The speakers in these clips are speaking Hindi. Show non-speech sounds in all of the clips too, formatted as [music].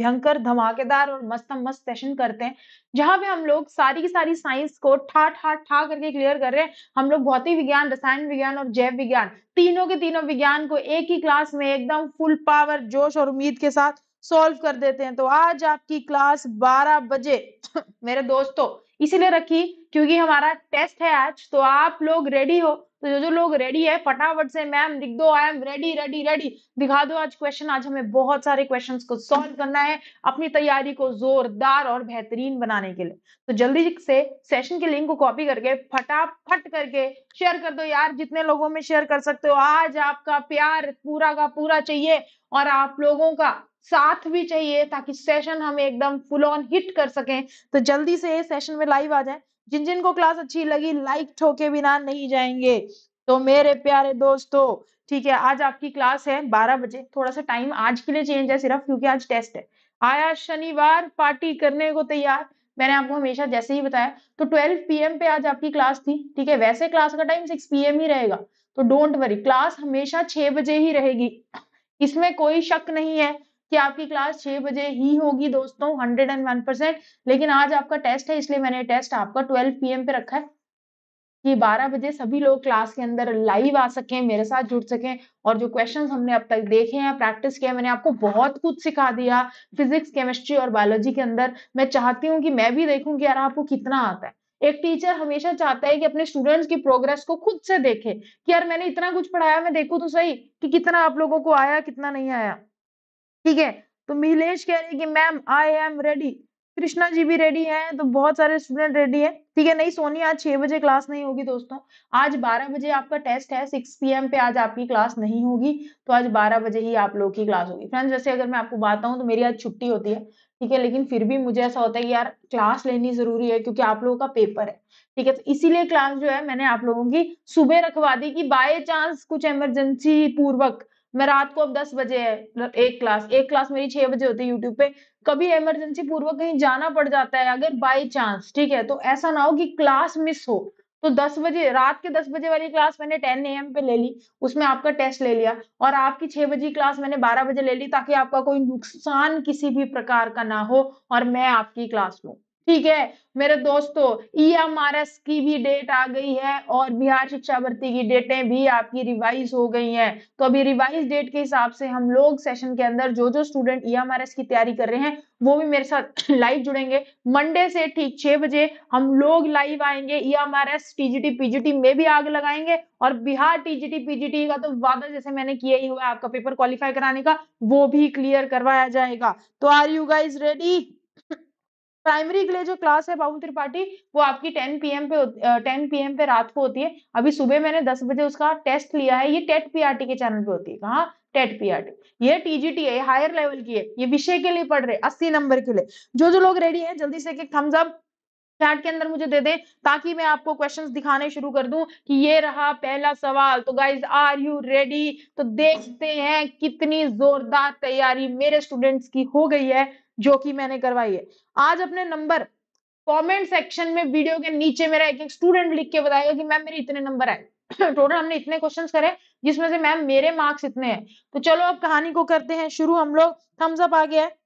भयंकर धमाकेदार और मस्त मस्त सेशन करते हैं जहां पे हम लोग सारी की सारी साइंस को ठा ठा ठा करके क्लियर कर रहे हैं हम लोग भौतिक विज्ञान रसायन विज्ञान और जैव विज्ञान तीनों के तीनों विज्ञान को एक ही क्लास में एकदम फुल पावर जोश और उम्मीद के साथ सॉल्व कर देते हैं तो आज आपकी क्लास 12 बजे मेरे दोस्तों इसीलिए रखी क्योंकि हमारा टेस्ट है आज तो आप लोग रेडी हो तो जो जो लोग रेडी है फटाफट से मैम लिख दो I am ready ready ready दिखा दो आज क्वेश्चन आज हमें बहुत सारे क्वेश्चन को सॉल्व करना है अपनी तैयारी को जोरदार और बेहतरीन बनाने के लिए तो जल्दी से सेशन के लिंक को कॉपी करके फटाफट करके शेयर कर दो यार जितने लोगों में शेयर कर सकते हो आज आपका प्यार पूरा का पूरा चाहिए और आप लोगों का साथ भी चाहिए ताकि सेशन हम एकदम फुल ऑन हिट कर सकें तो जल्दी से सेशन में लाइव आ जाए जिन जिन को क्लास अच्छी लगी लाइक ठोके बिना नहीं जाएंगे तो मेरे प्यारे दोस्तों ठीक है आज आपकी क्लास है बारह बजे थोड़ा सा टाइम आज के लिए चेंज है सिर्फ क्योंकि आज टेस्ट है आया शनिवार पार्टी करने को तैयार मैंने आपको हमेशा जैसे ही बताया तो 12 पीएम पे आज आपकी क्लास थी ठीक है वैसे क्लास का टाइम 6 पीएम ही रहेगा तो डोंट वरी क्लास हमेशा 6 बजे ही रहेगी इसमें कोई शक नहीं है कि आपकी क्लास छह बजे ही होगी दोस्तों हंड्रेड एंड वन परसेंट लेकिन आज आपका टेस्ट है इसलिए मैंने टेस्ट आपका ट्वेल्व पी पे रखा है कि बारह बजे सभी लोग क्लास के अंदर लाइव आ सकें मेरे साथ जुड़ सकें और जो क्वेश्चन हमने अब तक देखे हैं प्रैक्टिस किया मैंने आपको बहुत कुछ सिखा दिया फिजिक्स केमिस्ट्री और बायोलॉजी के अंदर मैं चाहती हूँ कि मैं भी देखूँ कि यार आपको कितना आता है एक टीचर हमेशा चाहता है कि अपने स्टूडेंट्स की प्रोग्रेस को खुद से देखे कि यार मैंने इतना कुछ पढ़ाया मैं देखू तो सही कि कितना आप लोगों को आया कितना नहीं आया ठीक है तो मिलेश कह रहे कि ma'am I am ready Krishna ji भी रेडी हैं तो बहुत सारे स्टूडेंट रेडी हैं ठीक है नहीं सोनी आज छह बजे क्लास नहीं होगी दोस्तों आज बारह बजे आपका टेस्ट है सिक्स पी पे आज आपकी क्लास नहीं होगी तो आज बारह बजे ही आप लोगों की क्लास होगी फ्रेंड्स जैसे अगर मैं आपको बताऊं तो मेरी आज छुट्टी होती है ठीक है लेकिन फिर भी मुझे ऐसा होता है कि यार क्लास लेनी जरूरी है क्योंकि आप लोगों का पेपर है ठीक है तो इसीलिए क्लास जो है मैंने आप लोगों की सुबह रखवा दी कि बाय चांस कुछ इमरजेंसी पूर्वक मैं रात को अब दस बजे है एक क्लास एक क्लास मेरी छह बजे होती है यूट्यूब पे कभी इमरजेंसी पूर्वक कहीं जाना पड़ जाता है अगर बाय चांस ठीक है तो ऐसा ना हो कि क्लास मिस हो तो 10 बजे रात के 10 बजे वाली क्लास मैंने 10 एम पे ले ली उसमें आपका टेस्ट ले लिया और आपकी 6 बजे क्लास मैंने 12 बजे ले ली ताकि आपका कोई नुकसान किसी भी प्रकार का ना हो और मैं आपकी क्लास लू ठीक है मेरे दोस्तों ई एम आर एस की भी डेट आ गई है और बिहार शिक्षा भर्ती की डेटें भी आपकी रिवाइज हो गई हैं तो अभी रिवाइज डेट के हिसाब से हम लोग सेशन के अंदर जो जो student E M R S की तैयारी कर रहे हैं वो भी मेरे साथ लाइव [clears throat] जुड़ेंगे मंडे से ठीक छह बजे हम लोग लाइव आएंगे E M R S TGT PGT में भी आग लगाएंगे और बिहार टीजीटी पीजीटी का तो वादा जैसे मैंने किया ही हुआ आपका पेपर क्वालिफाई कराने का वो भी क्लियर करवाया जाएगा तो are you guys ready primary के लिए जो क्लास है बाबू त्रिपाठी वो आपकी 10 पीएम पे टेन पीएम पे रात को होती है अभी सुबह मैंने 10 बजे उसका टेस्ट लिया है ये टेट पीआरटी के चैनल पे होती है कहा टेट पीआरटी ये टीजीटी है हायर लेवल की है ये विषय के लिए पढ़ रहे अस्सी नंबर के लिए जो जो लोग रेडी है जल्दी से एक थम्स अप चैट के अंदर मुझे दे दे ताकि मैं आपको क्वेश्चंस दिखाने शुरू कर दूं कि ये रहा पहला सवाल तो गाइज आर यू रेडी तो देखते हैं कितनी जोरदार तैयारी मेरे स्टूडेंट्स की हो गई है जो कि मैंने करवाई है आज अपने नंबर कमेंट सेक्शन में वीडियो के नीचे मेरा एक एक स्टूडेंट लिख के बताएगा कि मैम मेरे इतने नंबर आए टोटल [clears throat] हमने इतने क्वेश्चन करे जिसमें से मैम मेरे मार्क्स इतने हैं तो चलो अब कहानी को करते हैं शुरू हम लोग थम्सअप आ गया है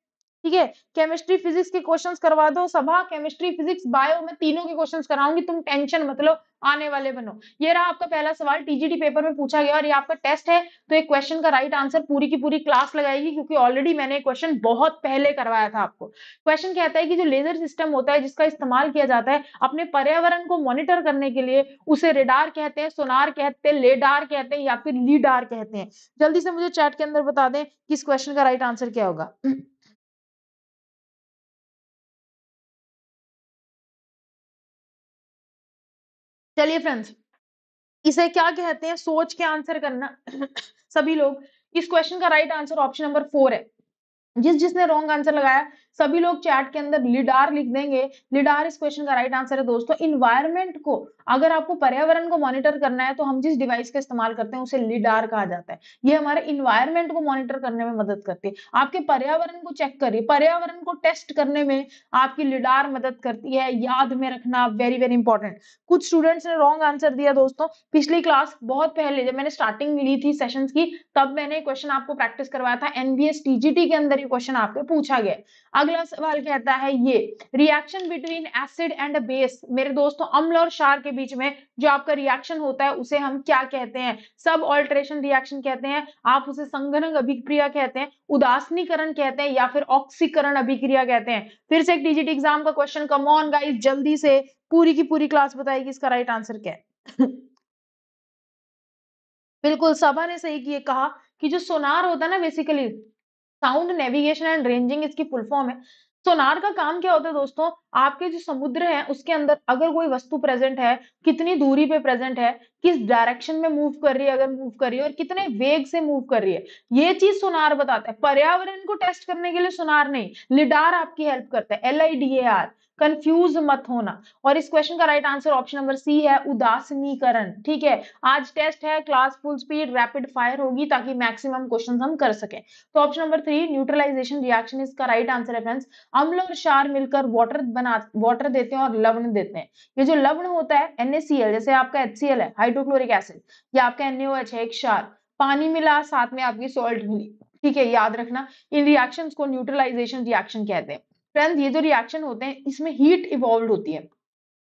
ठीक है केमिस्ट्री फिजिक्स के क्वेश्चंस करवा दो सभा केमिस्ट्री फिजिक्स बायो में तीनों के क्वेश्चंस कराऊंगी तुम टेंशन मतलब आने वाले बनो ये रहा आपका पहला सवाल टीजीटी पेपर में पूछा गया और ये आपका टेस्ट है तो एक क्वेश्चन का राइट आंसर पूरी की पूरी क्लास लगाएगी क्योंकि ऑलरेडी मैंने क्वेश्चन बहुत पहले करवाया था आपको क्वेश्चन कहता है कि जो लेजर सिस्टम होता है जिसका इस्तेमाल किया जाता है अपने पर्यावरण को मॉनिटर करने के लिए उसे रेडार कहते हैं सोनार कहते हैं लेडार कहते हैं या फिर लीडार कहते हैं जल्दी से मुझे चैट के अंदर बता दें कि इस क्वेश्चन का राइट आंसर क्या होगा [clears throat] चलिए फ्रेंड्स इसे क्या कहते हैं सोच के आंसर करना [coughs] सभी लोग इस क्वेश्चन का right answer option number four है जिस जिसने रॉन्ग आंसर लगाया सभी लोग चैट के अंदर लिडार लिख देंगे लिडार इस क्वेश्चन का राइट आंसर है दोस्तों इन्वायरमेंट को अगर आपको पर्यावरण को मॉनिटर करना है तो हम जिस डिवाइस का इस्तेमाल करते हैं उसे लिडार कहा जाता है ये हमारे इन्वायरमेंट को मॉनिटर करने में मदद करती है आपके पर्यावरण को चेक करिए पर्यावरण को टेस्ट करने में आपकी लिडार मदद करती है याद में रखना वेरी वेरी इंपॉर्टेंट कुछ स्टूडेंट्स ने रॉन्ग आंसर दिया दोस्तों पिछली क्लास बहुत पहले जब मैंने स्टार्टिंग ली थी सेशन की तब मैंने क्वेश्चन आपको प्रैक्टिस करवाया था एनबीएस टीजीटी के अंदर ये क्वेश्चन आपके पूछा गया अगला सवाल कहता है ये reaction between acid and base मेरे दोस्तों अम्ल और क्षार के बीच में जो आपका रिएक्शन होता है उसे हम क्या कहते हैं सब ऑल्ट्रेशन रिएक्शन कहते हैं आप उसे संघनक अभिक्रिया कहते हैं उदासनीकरण कहते हैं या फिर ऑक्सीकरण अभिक्रिया कहते हैं फिर से एक डिजिट एग्जाम का क्वेश्चन कम ऑन गाइस जल्दी से पूरी की पूरी क्लास बताएगी इसका राइट आंसर क्या है [laughs] बिल्कुल सभा ने सही किए कहा कि जो सोनार होता है ना basically sound navigation and ranging इसकी फुल फॉर्म है सोनार का काम क्या होता है दोस्तों आपके जो समुद्र है उसके अंदर अगर कोई वस्तु प्रेजेंट है कितनी दूरी पे प्रेजेंट है किस डायरेक्शन में मूव कर रही है अगर मूव कर रही है और कितने वेग से मूव कर रही है ये चीज सोनार बताता है पर्यावरण को टेस्ट करने के लिए सोनार नहीं लिडार आपकी हेल्प करता है L I D A R confuse मत होना और इस क्वेश्चन का right answer option number C है उदासनीकरण ठीक है आज टेस्ट है class full speed rapid fire होगी ताकि मैक्सिमम क्वेश्चन हम कर सके तो option number three neutralisation reaction इसका राइट आंसर है फ्रेंड्स अम्ल और क्षार मिलकर वाटर बना वाटर देते हैं और लवण देते हैं ये जो लवण होता है एनएसीएल जैसे आपका एच है हाइड्रोक्लोरिक एसिड या आपका एनएओएच है एक क्षार पानी मिला साथ में आपकी सॉल्ट मिली ठीक है याद रखना इन रिएक्शंस को न्यूट्रलाइजेशन रिएक्शन कहते हैं फ्रेंड ये जो रिएक्शन होते हैं इसमें हीट इवॉल्व होती है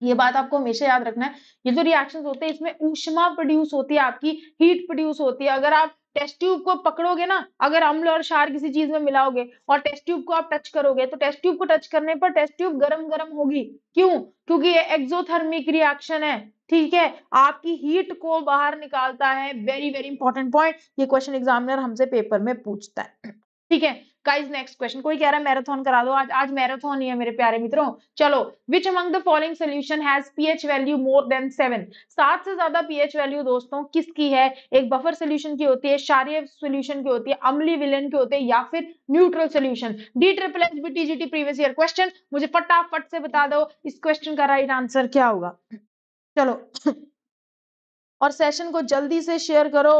ये बात आपको हमेशा याद रखना है ये जो रिएक्शन होते हैं इसमें ऊष्मा प्रोड्यूस होती है आपकी हीट प्रोड्यूस होती है अगर आप टेस्ट ट्यूब को पकड़ोगे ना अगर अम्ल और शार किसी चीज में मिलाओगे और टेस्ट ट्यूब को आप टच करोगे तो टेस्ट ट्यूब को टच करने पर टेस्ट ट्यूब गरम गरम होगी क्यों क्योंकि ये एक्सोथर्मिक रिएक्शन है ठीक है आपकी हीट को बाहर निकालता है वेरी वेरी इंपॉर्टेंट पॉइंट ये क्वेश्चन एग्जामिनर हमसे पेपर में पूछता है ठीक है गाइस नेक्स्ट क्वेश्चन कोई कह रहा है मैराथन करा दो आज आज मैराथन ही है मेरे प्यारे मित्रों चलो which among the following solution has pH value more than seven सात से ज्यादा पीएच वैल्यू दोस्तों किसकी है एक बफर सोल्यूशन की होती है क्षारीय सोल्यूशन की होती है अम्ली विलेन की होती है या फिर neutral solution D triple H B T G T previous year question मुझे फटाफट से बता दो इस क्वेश्चन का राइट आंसर क्या होगा चलो और सेशन को जल्दी से शेयर करो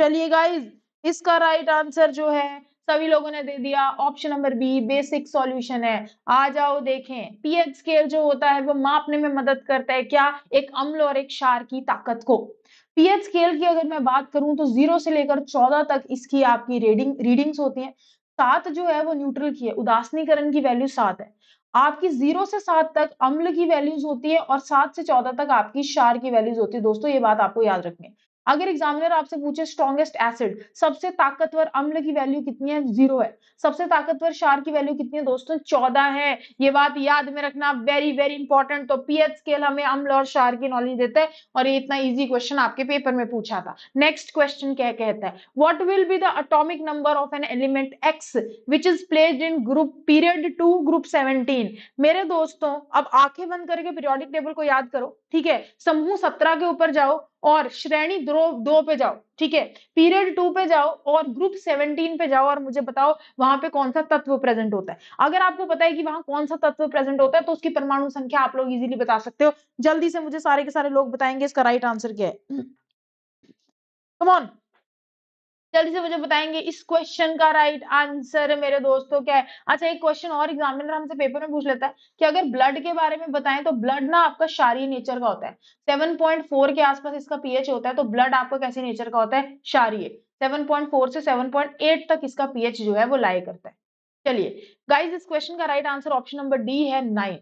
चलिए गाइज इसका राइट आंसर जो है सभी लोगों ने दे दिया option number B basic solution है आ जाओ देखें पीएच स्केल जो होता है वो मापने में मदद करता है क्या एक अम्ल और एक क्षार की ताकत को पीएच स्केल की अगर मैं बात करूं तो जीरो से लेकर चौदह तक इसकी आपकी रीडिंग रीडिंग्स होती हैं सात जो है वो न्यूट्रल की है उदासनीकरण की वैल्यू सात है आपकी जीरो से सात तक अम्ल की वैल्यूज होती है और सात से चौदह तक आपकी शार की वैल्यूज होती है दोस्तों ये बात आपको याद रखनी है अगर एग्जामिनर आपसे पूछे स्ट्रॉन्गेस्ट एसिड सबसे ताकतवर अम्ल की वैल्यू कितनी है जीरो है सबसे ताकतवर शार की वैल्यू कितनी है दोस्तों चौदह है ये बात याद में रखना वेरी वेरी इंपॉर्टेंट तो पीएच स्केल हमें अम्ल और शार की नॉलेज देता है और ये इतना ईजी क्वेश्चन आपके पेपर में पूछा था नेक्स्ट क्वेश्चन क्या कहता है what will be the atomic number of an element X which is placed in group period two group seventeen मेरे दोस्तों अब आंखें बंद करके पीरियोडिक टेबल को याद करो ठीक है समूह सत्रह के ऊपर जाओ और श्रेणी दो दो पे जाओ ठीक है पीरियड टू पे जाओ और ग्रुप सेवनटीन पे जाओ और मुझे बताओ वहां पे कौन सा तत्व प्रेजेंट होता है अगर आपको पता है कि वहां कौन सा तत्व प्रेजेंट होता है तो उसकी परमाणु संख्या आप लोग इजीली बता सकते हो जल्दी से मुझे सारे के सारे लोग बताएंगे इसका राइट आंसर क्या है कमॉन जल्दी से मुझे बताएंगे इस क्वेश्चन का राइट आंसर मेरे दोस्तों क्या है अच्छा एक क्वेश्चन और एग्जामिनर हमसे पेपर में पूछ लेता है कि अगर ब्लड के बारे में बताएं तो ब्लड ना आपका शारी नेचर का होता है 7.4 के आसपास इसका पीएच होता है तो ब्लड आपका कैसे नेचर का होता है पॉइंट 7.4 से 7.8 तक इसका पीएच जो है वो लाए करता है चलिए गाइज इस क्वेश्चन का right answer option number D है नाइन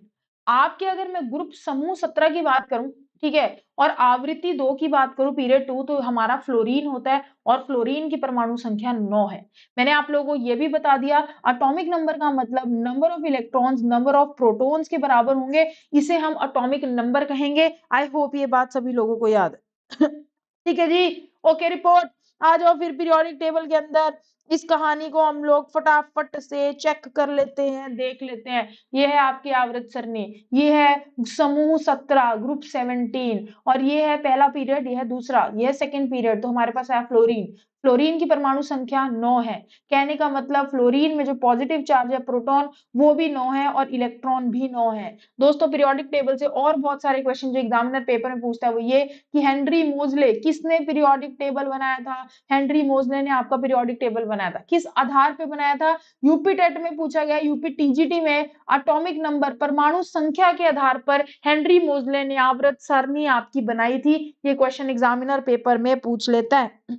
आपके अगर मैं ग्रुप समूह सत्रह की बात करूं ठीक है और आवृत्ति दो की बात करूं पीरियड टू तो हमारा फ्लोरीन होता है और फ्लोरीन की परमाणु संख्या नौ है मैंने आप लोगों को यह भी बता दिया अटोमिक नंबर का मतलब number of electrons number of protons के बराबर होंगे इसे हम अटोमिक नंबर कहेंगे आई होप ये बात सभी लोगों को याद है [laughs] ठीक है जी ओके रिपोर्ट आ जाओ फिर पीरियोडिक टेबल के अंदर इस कहानी को हम लोग फटाफट से चेक कर लेते हैं देख लेते हैं यह है आपकी आवृत सरणी ये है समूह सत्रह ग्रुप सेवनटीन और ये है पहला पीरियड यह है दूसरा यह सेकंड सेकेंड पीरियड तो हमारे पास है फ्लोरीन फ्लोरीन की परमाणु संख्या नौ है कहने का मतलब फ्लोरीन में जो पॉजिटिव चार्ज है प्रोटॉन वो भी नौ है और इलेक्ट्रॉन भी नौ है दोस्तों पीरियोडिक टेबल से और बहुत सारे क्वेश्चन जो एग्जामिनर पेपर में पूछता है वो ये कि हेनरी मोजले किसने पीरियोडिक टेबल बनाया था हेनरी मोजले ने आपका पीरियोडिक टेबल बनाया था किस आधार पर बनाया था यूपी टेट में पूछा गया यूपी टीजीटी में अटोमिक नंबर परमाणु संख्या के आधार पर हेनरी मोजले ने आवृत सरनी आपकी बनाई थी ये क्वेश्चन एग्जामिनर पेपर में पूछ लेता है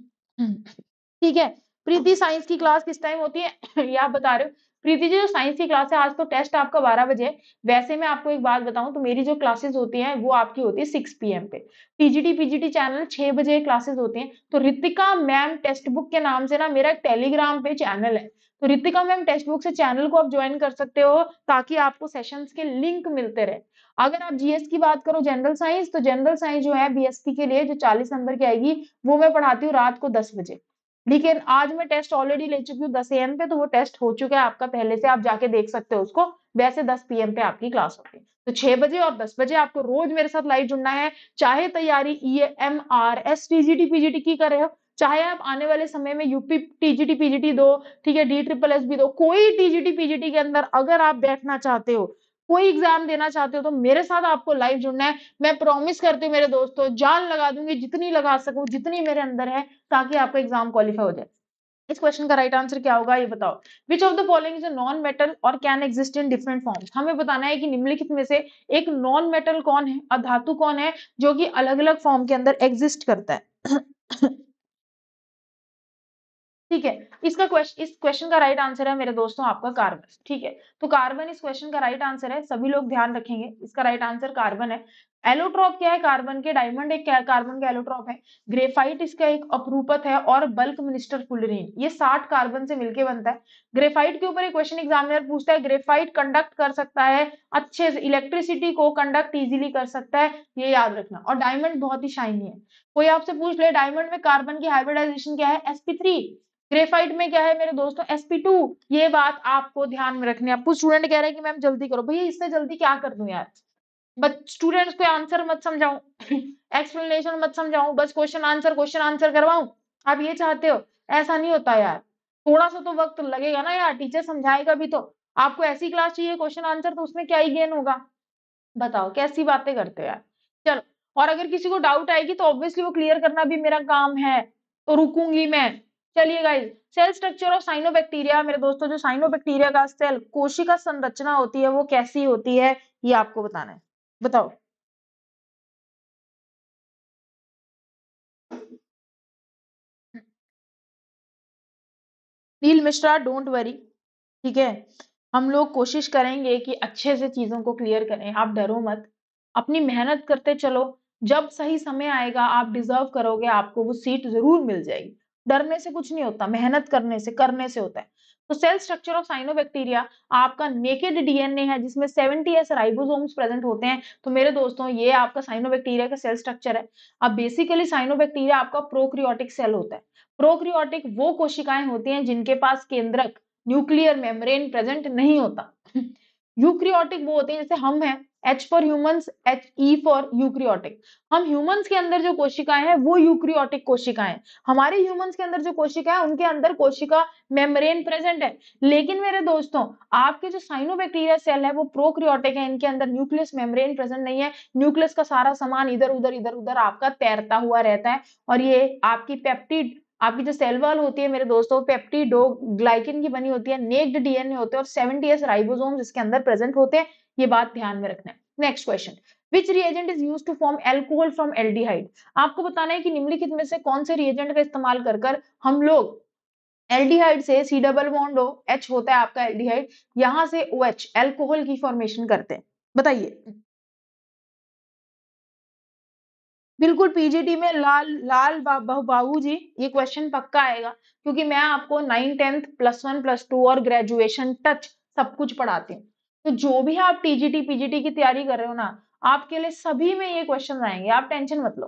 ठीक है प्रीति साइंस की क्लास किस टाइम होती है [coughs] ये आप बता रहे हो प्रीति जी जो साइंस की क्लास है आज तो टेस्ट आपका बारह बजे है वैसे मैं आपको एक बात बताऊं तो मेरी जो क्लासेस होती हैं वो आपकी होती है सिक्स पीएम पे पीजीटी पीजीटी चैनल छह बजे क्लासेस होती हैं तो रितिका मैम टेक्स्ट बुक के नाम से ना मेरा एक टेलीग्राम पे चैनल है तो रितिका मैम टेक्स्ट बुक से चैनल को आप ज्वाइन कर सकते हो ताकि आपको सेशन के लिंक मिलते रहे अगर आप जीएस की बात करो जनरल साइंस तो जनरल साइंस जो है बीएसपी के लिए जो चालीस नंबर की आएगी वो मैं पढ़ाती हूँ रात को दस बजे लेकिन आज मैं टेस्ट ऑलरेडी ले चुकी हूँ दस एम पे तो वो टेस्ट हो चुका है आपका पहले से आप जाके देख सकते हो उसको वैसे दस पीएम पे आपकी क्लास होगी तो छह बजे और दस बजे आपको रोज मेरे साथ लाइव जुड़ना है चाहे तैयारी E M R S TGT PGT की कर रहे हो चाहे आप आने वाले समय में यूपी टीजीटी पीजीटी दो ठीक है डी ट्रिपल एस भी दो कोई टीजीटी पीजीटी के अंदर अगर आप बैठना चाहते हो कोई एग्जाम देना चाहते हो तो मेरे साथ आपको लाइव जुड़ना है मैं प्रॉमिस करती हूँ मेरे दोस्तों जान लगा दूंगी जितनी लगा सकूं जितनी मेरे अंदर है ताकि आपका एग्जाम क्वालिफाई हो जाए इस क्वेश्चन का राइट आंसर क्या होगा ये बताओ which of the following is non metal और can exist in different forms हमें बताना है कि निम्नलिखित में से एक नॉन मेटल कौन है अधातु कौन है जो कि अलग अलग फॉर्म के अंदर एग्जिस्ट करता है ठीक है इसका क्वेश्चन इस क्वेश्चन का राइट आंसर है मेरे दोस्तों आपका कार्बन ठीक है तो कार्बन इस क्वेश्चन का राइट आंसर है सभी लोग ध्यान रखेंगे इसका राइट आंसर कार्बन है एलोट्रॉप क्या है कार्बन के डायमंड एक क्या कार्बन का एलोट्रॉप है ग्रेफाइट इसका एक अपरूपत है और बल्क मिनिस्टर फुलरीन ये साठ कार्बन से मिलके बनता है ग्रेफाइट के ऊपर एक क्वेश्चन एग्जामिनर पूछता है ग्रेफाइट कंडक्ट कर सकता है अच्छे से इलेक्ट्रिसिटी को कंडक्ट इजिली कर सकता है ये याद रखना और डायमंड बहुत ही शाइनी है कोई आपसे पूछ ले डायमंड में कार्बन की हाइब्रिडाइजेशन क्या है एसपी ग्रेफाइट में क्या है मेरे दोस्तों sp2 ये बात आपको ध्यान में रखनी है आपको स्टूडेंट कह रहे हैं कि मैम जल्दी करो भैया इससे जल्दी क्या कर दूं यार बस स्टूडेंट्स को आंसर मत समझाऊ एक्सप्लेनेशन मत समझाऊ बस क्वेश्चन आंसर क्वेश्चन आंसर करवाऊ आप ये चाहते हो ऐसा नहीं होता यार थोड़ा सा तो वक्त लगेगा ना यार टीचर समझाएगा भी तो आपको ऐसी क्लास चाहिए क्वेश्चन आंसर तो उसमें क्या ही गेन होगा बताओ कैसी बातें करते हो यार चलो और अगर किसी को डाउट आएगी तो ऑब्वियसली वो क्लियर करना भी मेरा काम है तो रुकूंगी मैं चलिए guys cell structure of cyano मेरे दोस्तों जो साइनो का सेल कोशिका संरचना होती है वो कैसी होती है ये आपको बताना है बताओ नील मिश्रा डोंट वरी ठीक है हम लोग कोशिश करेंगे कि अच्छे से चीजों को क्लियर करें आप डरो मत अपनी मेहनत करते चलो जब सही समय आएगा आप डिजर्व करोगे आपको वो सीट जरूर मिल जाएगी डरने से कुछ नहीं होता मेहनत करने से करने से होता है तो सेल स्ट्रक्चर ऑफ साइनोबैक्टीरिया आपका नेकेड डीएनए है जिसमें सेवेंटी एस राइबोसोम्स प्रेजेंट होते हैं तो मेरे दोस्तों ये आपका साइनोबैक्टीरिया का सेल स्ट्रक्चर है अब बेसिकली साइनोबैक्टीरिया आपका प्रोक्रियोटिक सेल होता है प्रोक्रियोटिक वो कोशिकाएं होती हैं जिनके पास केंद्रक न्यूक्लियर मेम्ब्रेन प्रेजेंट नहीं होता यूक्रियोटिक [laughs] वो होते हैं जैसे हम हैं H for humans H E for eukaryotic हम ह्यूमंस के अंदर जो कोशिकाएं हैं वो यूक्रियोटिक कोशिकाएं हमारे ह्यूमंस के अंदर जो कोशिका है उनके अंदर कोशिका मेम्ब्रेन प्रेजेंट है लेकिन मेरे दोस्तों आपके जो साइनोबैक्टीरिया सेल है वो प्रोक्रियोटिक है इनके अंदर न्यूक्लियस मेम्ब्रेन प्रेजेंट नहीं है न्यूक्लियस का सारा सामान इधर उधर इधर उधर आपका तैरता हुआ रहता है और ये आपकी पेप्टिड आपकी जो सेल वॉल होती है मेरे दोस्तों पेप्टिडो ग्लाइकिन की बनी होती है नेक्ड डीएनए होते हैं और सेवेंटी एस राइबोसोम्स इसके अंदर प्रेजेंट होते हैं ये बात ध्यान में रखना है next question which reagent is use to form alcohol from aldehyde आपको बताना है कि निम्नलिखित में से कौन से रिएजेंट का इस्तेमाल कर कर हम लोग एल्डिहाइड से C double bond O H होता है आपका एल्डिहाइड यहां से ओ एच एल्कोहल की फॉर्मेशन करते हैं बताइए बिल्कुल पीजीटी में लाल लाल बाबू बा, जी ये क्वेश्चन पक्का आएगा क्योंकि मैं आपको nine tenth plus one plus two और ग्रेजुएशन टच सब कुछ पढ़ाती हूँ तो जो भी आप टीजीटी पीजीटी की तैयारी कर रहे हो ना आपके लिए सभी में ये क्वेश्चन आएंगे आप टेंशन मत लो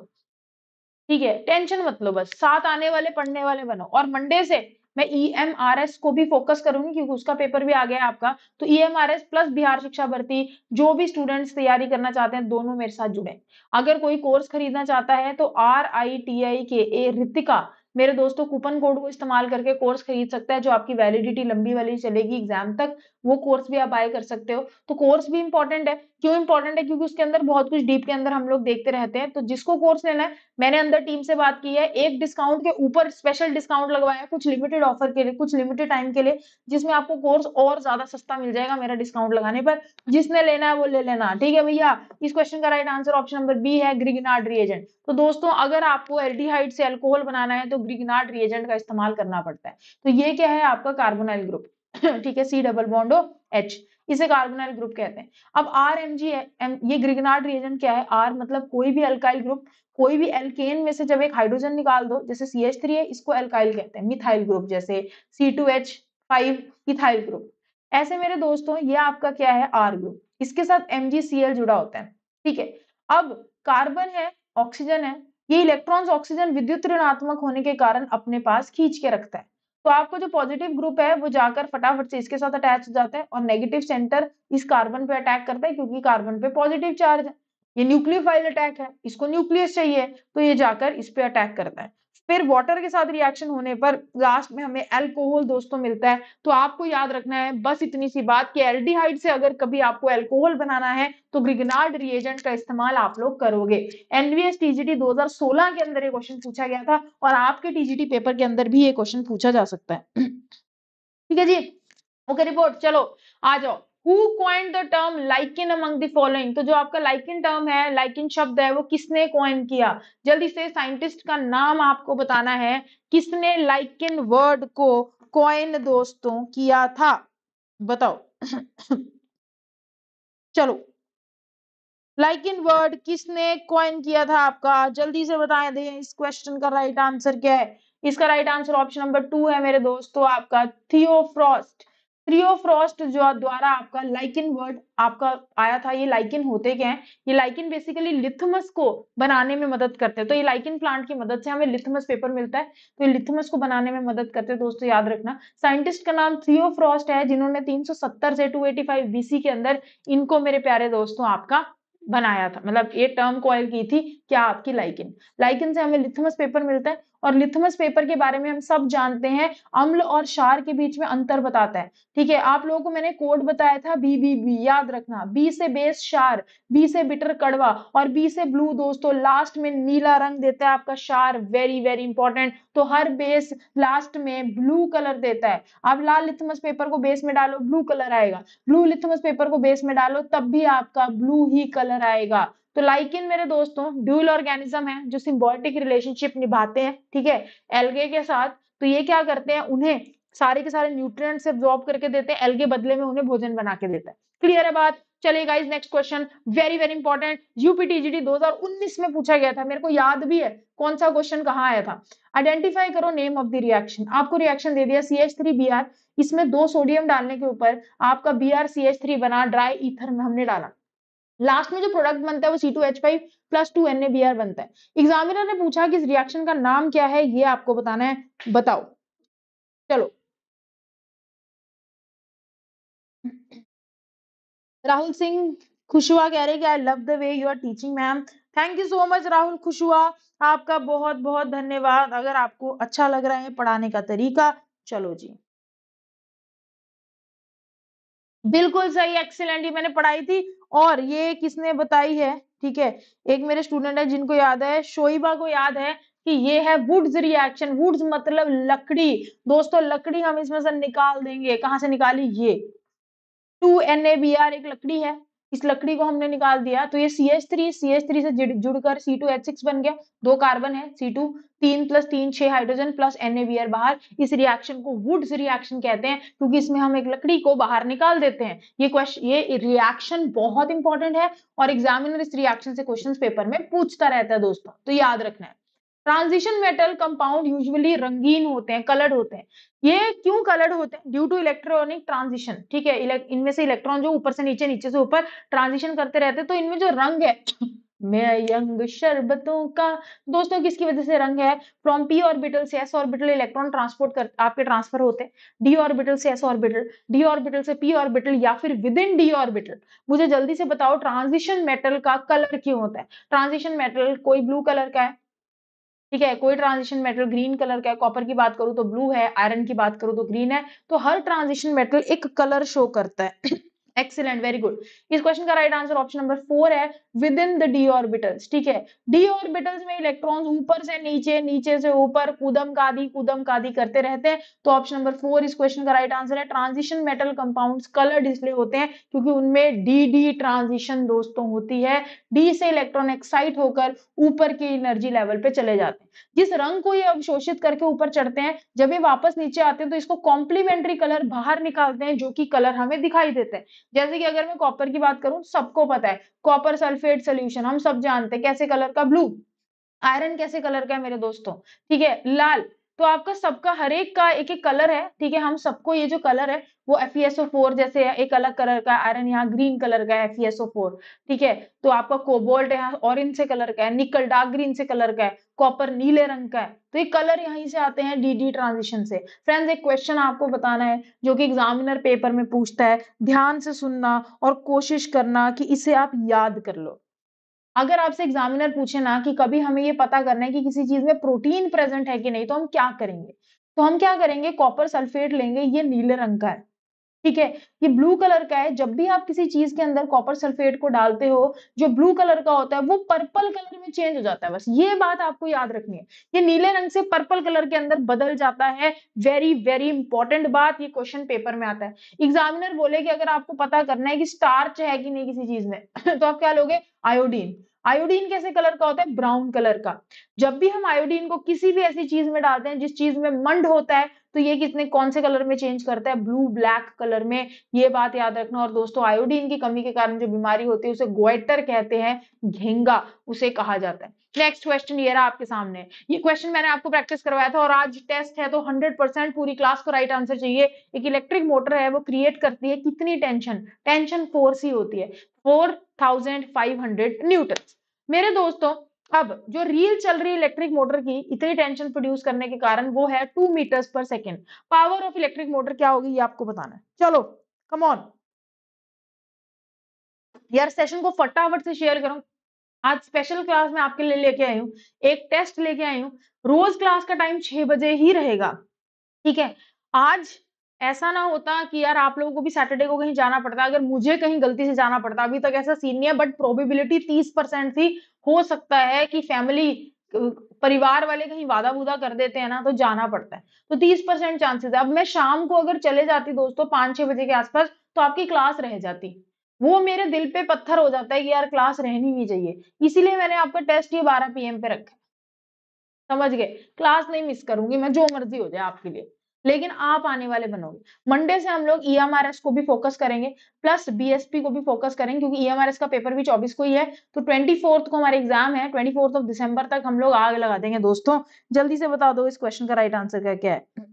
ठीक है टेंशन मत लो बस साथ आने वाले पढ़ने वाले बनो और मंडे से मैं ई एम आर एस को भी फोकस करूंगी क्योंकि उसका पेपर भी आ गया है आपका तो E M R S plus Bihar शिक्षा भर्ती जो भी स्टूडेंट्स तैयारी करना चाहते हैं दोनों मेरे साथ जुड़े अगर कोई कोर्स खरीदना चाहता है तो आर आई टी आई के ए रितिका मेरे दोस्तों कूपन कोड को इस्तेमाल करके कोर्स खरीद सकता है जो आपकी वैलिडिटी लंबी वाली चलेगी एग्जाम तक वो कोर्स भी आप बाय कर सकते हो तो कोर्स भी इंपॉर्टेंट है क्यों इंपॉर्टेंट है क्योंकि उसके अंदर बहुत कुछ डीप के अंदर हम लोग देखते रहते हैं तो जिसको कोर्स लेना है मैंने अंदर टीम से बात की है एक डिस्काउंट के ऊपर स्पेशल डिस्काउंट लगवाया कुछ लिमिटेड ऑफर के लिए कुछ लिमिटेड टाइम के लिए जिसमें आपको कोर्स और ज्यादा सस्ता मिल जाएगा मेरा डिस्काउंट लगाने पर जिसने लेना है वो ले लेना ठीक है भैया इस क्वेश्चन का right answer option number B है ग्रिगनाड रिएजेंट तो दोस्तों अगर आपको एल्डिहाइड से अल्कोहल बनाना है तो ग्रिगनाड रिएजेंट का इस्तेमाल करना पड़ता है तो ये क्या है आपका कार्बोनाइल ग्रुप [coughs] ठीक है सी डबल बॉन्डो एच इसे कार्बोनाइल ग्रुप कहते हैं अब आर एम जी ये ग्रिगनार्ड रिएजेंट क्या है आर मतलब कोई भी अल्काइल ग्रुप कोई भी एल्केन में से जब एक हाइड्रोजन निकाल दो जैसे सी एच थ्री है इसको अल्काइल कहते हैं मिथाइल ग्रुप जैसे C two H five ethyl group ऐसे मेरे दोस्तों ये आपका क्या है आर ग्रुप इसके साथ एम जी सी एल जुड़ा होता है ठीक है अब कार्बन है ऑक्सीजन है ये इलेक्ट्रॉन्स ऑक्सीजन विद्युत ऋणात्मक होने के कारण अपने पास खींच के रखता है तो आपको जो पॉजिटिव ग्रुप है वो जाकर फटाफट से इसके साथ अटैच हो जाता है और नेगेटिव सेंटर इस कार्बन पे अटैक करता है क्योंकि कार्बन पे पॉजिटिव चार्ज है ये न्यूक्लियोफाइल अटैक है इसको न्यूक्लियस चाहिए तो ये जाकर इस पे अटैक करता है फिर वाटर के साथ रिएक्शन होने पर लास्ट में हमें एल्कोहल दोस्तों मिलता है तो आपको याद रखना है बस इतनी सी बात कि एल्डिहाइड से अगर कभी आपको एल्कोहल बनाना है तो ग्रिगनार्ड रिएजेंट का इस्तेमाल आप लोग करोगे एनवीएस टीजीटी 2016 के अंदर ये क्वेश्चन पूछा गया था और आपके टीजीटी पेपर के अंदर भी ये क्वेश्चन पूछा जा सकता है [clears throat] ठीक है जी ओके रिपोर्ट चलो आ जाओ who coined the term lichen among the जो आपका लाइकिन टर्म है लाइक इन शब्द है वो किसने क्वाइन किया जल्दी से साइंटिस्ट का नाम आपको बताना है किसने लाइकिन वर्ड को क्वाइन दोस्तों किया था बताओ चलो लाइकिन वर्ड किसने क्वाइन किया था आपका जल्दी से बताए दें इस क्वेश्चन का राइट right आंसर क्या है इसका right answer option number two है मेरे दोस्तों आपका थियोफ्रॉस्ट थ्रियोफ्रॉस्ट जो द्वारा आपका लाइकिन वर्ड आपका आया था ये लाइकिन होते क्या है ये लाइकिन बेसिकली लिथमस को बनाने में मदद करते हैं तो ये लाइकिन प्लांट की मदद से हमें लिथमस पेपर मिलता है तो ये लिथमस को बनाने में मदद करते हैं दोस्तों याद रखना साइंटिस्ट का नाम थ्रियोफ्रॉस्ट है जिन्होंने 370 से 285 बीसी के अंदर इनको मेरे प्यारे दोस्तों आपका बनाया था मतलब ये टर्म कॉयल की थी क्या आपकी लाइकिन लाइकिन से हमें लिथमस पेपर मिलता है और लिथमस पेपर के बारे में हम सब जानते हैं अम्ल और शार के बीच में अंतर बताता है ठीक है आप लोगों को मैंने कोड बताया था बी बी बी याद रखना बी से बेस शार बी से बिटर कड़वा और बी से ब्लू दोस्तों लास्ट में नीला रंग देता है आपका शार वेरी वेरी इंपॉर्टेंट तो हर बेस लास्ट में ब्लू कलर देता है आप लाल लिथमस पेपर को बेस में डालो ब्लू कलर आएगा ब्लू लिथमस पेपर को बेस में डालो तब भी आपका ब्लू ही कलर आएगा तो लाइकिन मेरे दोस्तों ड्यूल ऑर्गेनिज्म है जो सिम्बोटिक रिलेशनशिप निभाते हैं ठीक है एलगे के साथ तो ये क्या करते हैं उन्हें सारे के सारे न्यूट्रिएंट्स एब्जॉर्ब करके देते हैं एलगे बदले में उन्हें भोजन बना के देता है क्लियर है बात चलिए guys next question very very important UP TGT 2019 में पूछा गया था मेरे को याद भी है कौन सा क्वेश्चन कहाँ आया था आइडेंटिफाई करो नेम ऑफ द रिएक्शन आपको रिएक्शन दे दिया C H three B R इसमें दो सोडियम डालने के ऊपर आपका B R C H three बना ड्राई ईथर में हमने डाला लास्ट में जो प्रोडक्ट बनता है वो C two H five plus two N A B R बनता है एग्जामिनर ने पूछा कि इस रिएक्शन का नाम क्या है ये आपको बताना है बताओ चलो राहुल सिंह खुशुआ कह रहे कि I love the way you are teaching ma'am thank you so much Rahul Khushua आपका बहुत बहुत धन्यवाद अगर आपको अच्छा लग रहा है पढ़ाने का तरीका चलो जी बिल्कुल सही एक्सीलेंट ही मैंने पढ़ाई थी और ये किसने बताई है ठीक है एक मेरे स्टूडेंट है जिनको याद है शोइबा को याद है कि ये है वुड्स रिएक्शन वुड्स मतलब लकड़ी दोस्तों लकड़ी हम इसमें से निकाल देंगे कहां से निकाली ये टू एन एक लकड़ी है इस लकड़ी को हमने निकाल दिया तो ये C H three C H three से जुड़कर सी टू एच सिक्स बन गया दो कार्बन है सी टू तीन प्लस तीन छह हाइड्रोजन प्लस एन बाहर इस रिएक्शन को वुड्स रिएक्शन कहते हैं क्योंकि इसमें हम एक लकड़ी को बाहर निकाल देते हैं ये क्वेश्चन ये रिएक्शन बहुत इंपॉर्टेंट है और एग्जामिनर इस रिएक्शन से क्वेश्चन पेपर में पूछता रहता है दोस्तों तो याद रखना है ट्रांजिशन मेटल कंपाउंड यूजुअली रंगीन होते हैं कलर्ड होते हैं ये क्यों कलर्ड होते हैं ड्यू टू इलेक्ट्रॉनिक ट्रांजिशन ठीक है इनमें से इलेक्ट्रॉन जो ऊपर से नीचे नीचे से ऊपर ट्रांजिशन करते रहते हैं तो इनमें जो रंग है [coughs] मैं यंग शरबतों का दोस्तों किसकी वजह से रंग है फ्रॉम पी ऑर्बिटल से एस ऑर्बिटल इलेक्ट्रॉन ट्रांसपोर्ट कर आपके ट्रांसफर होते हैं डी ऑर्बिटल से एस ऑर्बिटल डी ऑर्बिटल से पी ऑर्बिटल या फिर विद इन डी ऑर्बिटल मुझे जल्दी से बताओ ट्रांजिशन मेटल का कलर क्यों होता है ट्रांजिशन मेटल कोई ब्लू कलर का है ठीक है कोई ट्रांजिशन मेटल ग्रीन कलर का है कॉपर की बात करूं तो ब्लू है आयरन की बात करूं तो ग्रीन है तो हर ट्रांजिशन मेटल एक कलर शो करता है एक्सीलेंट वेरी गुड इस क्वेश्चन का right answer option number four है within the D orbitals ठीक है डी ऑर्बिटल्स में इलेक्ट्रॉन्स ऊपर से नीचे नीचे से ऊपर कुदम कादी कुदम कादी करते रहते हैं तो ऑप्शन नंबर फोर इस क्वेश्चन का राइट आंसर है ट्रांजिशन मेटल कंपाउंड कलर्ड इसलिए होते हैं क्योंकि उनमें डी डी ट्रांजिशन दोस्तों होती है डी से इलेक्ट्रॉन एक्साइट होकर ऊपर की एनर्जी लेवल पे चले जाते हैं जिस रंग को ये अवशोषित करके ऊपर चढ़ते हैं जब ये वापस नीचे आते हैं तो इसको कॉम्प्लीमेंट्री कलर बाहर निकालते हैं जो कि कलर हमें दिखाई देते हैं जैसे कि अगर मैं कॉपर की बात करूं सबको पता है कॉपर सल्फेट सोल्यूशन हम सब जानते हैं कैसे कलर का ब्लू आयरन कैसे कलर का है मेरे दोस्तों ठीक है लाल तो आपका सबका हर एक का एक एक कलर है ठीक है हम सबको ये जो कलर है वो एफ e जैसे है एक अलग कलर का आयरन यहाँ ग्रीन कलर का है एफ e ठीक है तो आपका कोबोल्ट यहाँ ऑरेंज से कलर का है निकल डार्क ग्रीन से कलर का है कॉपर नीले रंग का है तो ये कलर यहीं से आते हैं डीडी ट्रांजिशन से फ्रेंड्स एक क्वेश्चन आपको बताना है जो कि एग्जामिनर पेपर में पूछता है ध्यान से सुनना और कोशिश करना कि इसे आप याद कर लो अगर आपसे एग्जामिनर पूछे ना कि कभी हमें ये पता करना है कि किसी चीज में प्रोटीन प्रेजेंट है कि नहीं तो हम क्या करेंगे तो हम क्या करेंगे कॉपर सल्फेट लेंगे ये नीले रंग का है ठीक है ये ब्लू कलर का है जब भी आप किसी चीज के अंदर कॉपर सल्फेट को डालते हो जो ब्लू कलर का होता है वो पर्पल कलर में चेंज हो जाता है बस ये बात आपको याद रखनी है ये नीले रंग से पर्पल कलर के अंदर बदल जाता है वेरी वेरी इंपॉर्टेंट बात ये क्वेश्चन पेपर में आता है एग्जामिनर बोले कि अगर आपको पता करना है कि स्टार्च है कि नहीं किसी चीज में [laughs] तो आप क्या लोगे आयोडीन आयोडीन कैसे कलर का होता है ब्राउन कलर का जब भी हम आयोडीन को किसी भी ऐसी चीज में डालते हैं जिस चीज में मंड होता है तो ये कितने कौन से कलर में चेंज करता है ब्लू ब्लैक कलर में ये बात याद रखना और दोस्तों आयोडीन की कमी के कारण जो बीमारी होती है उसे ग्वेटर कहते हैं घेंगा उसे कहा जाता है नेक्स्ट क्वेश्चन ये रहा आपके सामने ये क्वेश्चन मैंने आपको प्रैक्टिस करवाया था और आज टेस्ट है तो 100 पूरी क्लास को राइट आंसर चाहिए एक इलेक्ट्रिक मोटर है वो क्रिएट करती है कितनी टेंशन टेंशन फोर्स ही होती है four thousand five hundred newton मेरे दोस्तों अब जो रील चल रही इलेक्ट्रिक मोटर की इतनी टेंशन प्रोड्यूस करने के कारण वो है two metres per second power of electric motor क्या होगी ये आपको बताना है चलो कमॉन यार सेशन को फटाफट से शेयर करो आज स्पेशल क्लास में आपके लिए लेके आई हूँ एक टेस्ट लेके आई हूँ रोज क्लास का टाइम छह बजे ही रहेगा ठीक है आज ऐसा ना होता कि यार आप लोगों को भी सैटरडे को कहीं जाना पड़ता अगर मुझे कहीं गलती से जाना पड़ता अभी तक ऐसा सीन नहीं है बट प्रोबेबिलिटी तीस परसेंट थी हो सकता है कि फैमिली परिवार वाले कहीं वादा वुदा कर देते हैं ना तो जाना पड़ता है तो तीस परसेंट चांसेस है अब मैं शाम को अगर चले जाती दोस्तों पांच छह बजे के आसपास तो आपकी क्लास रह जाती वो मेरे दिल पे पत्थर हो जाता है कि यार क्लास रहनी नहीं चाहिए इसीलिए मैंने आपका टेस्ट ये बारह पीएम पे रखा समझ गए क्लास नहीं मिस करूंगी मैं जो मर्जी हो जाए आपके लिए लेकिन आप आने वाले बनोगे मंडे से हम लोग ई e को भी फोकस करेंगे प्लस बी को भी फोकस करेंगे क्योंकि ई e का पेपर भी चौबीस को ही है तो ट्वेंटी को हमारे एग्जाम है ट्वेंटी ऑफ दिसंबर तक हम लोग आग लगा देंगे दोस्तों जल्दी से बता दो इस क्वेश्चन का राइट आंसर क्या क्या है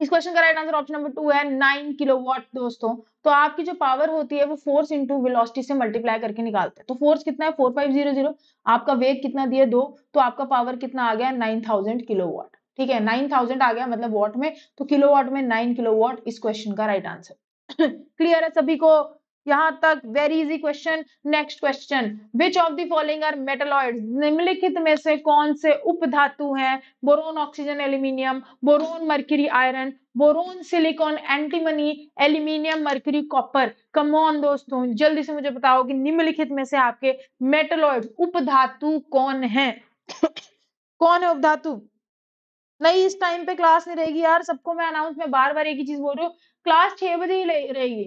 इस क्वेश्चन का right answer option number two है नाइन किलोवाट दोस्तों तो आपकी जो पावर होती है वो फोर्स इंटू वेलोसिटी से मल्टीप्लाई करके निकालते हैं तो फोर्स कितना है फोर फाइव जीरो जीरो आपका वेग कितना दिया दो तो आपका पावर कितना आ गया नाइन थाउजेंड किलोवाट ठीक है नाइन थाउजेंड आ गया मतलब वॉट में तो किलो वॉट में नाइन किलो वॉट इस क्वेश्चन का राइट आंसर क्लियर है सभी को यहां तक very easy question next question which of the following are metalloid निम्नलिखित में से कौन से उपधातु हैं boron oxygen aluminium boron mercury iron boron silicon antimony aluminium mercury copper come on दोस्तों जल्दी से मुझे बताओ कि निम्नलिखित में से आपके मेटलॉइड उपधातु [coughs] कौन है कौन है उपधातु नहीं इस टाइम पे क्लास नहीं रहेगी यार सबको मैं अनाउंस में बार बार एक ही चीज बोल रही हूँ क्लास छह बजे ही रहेगी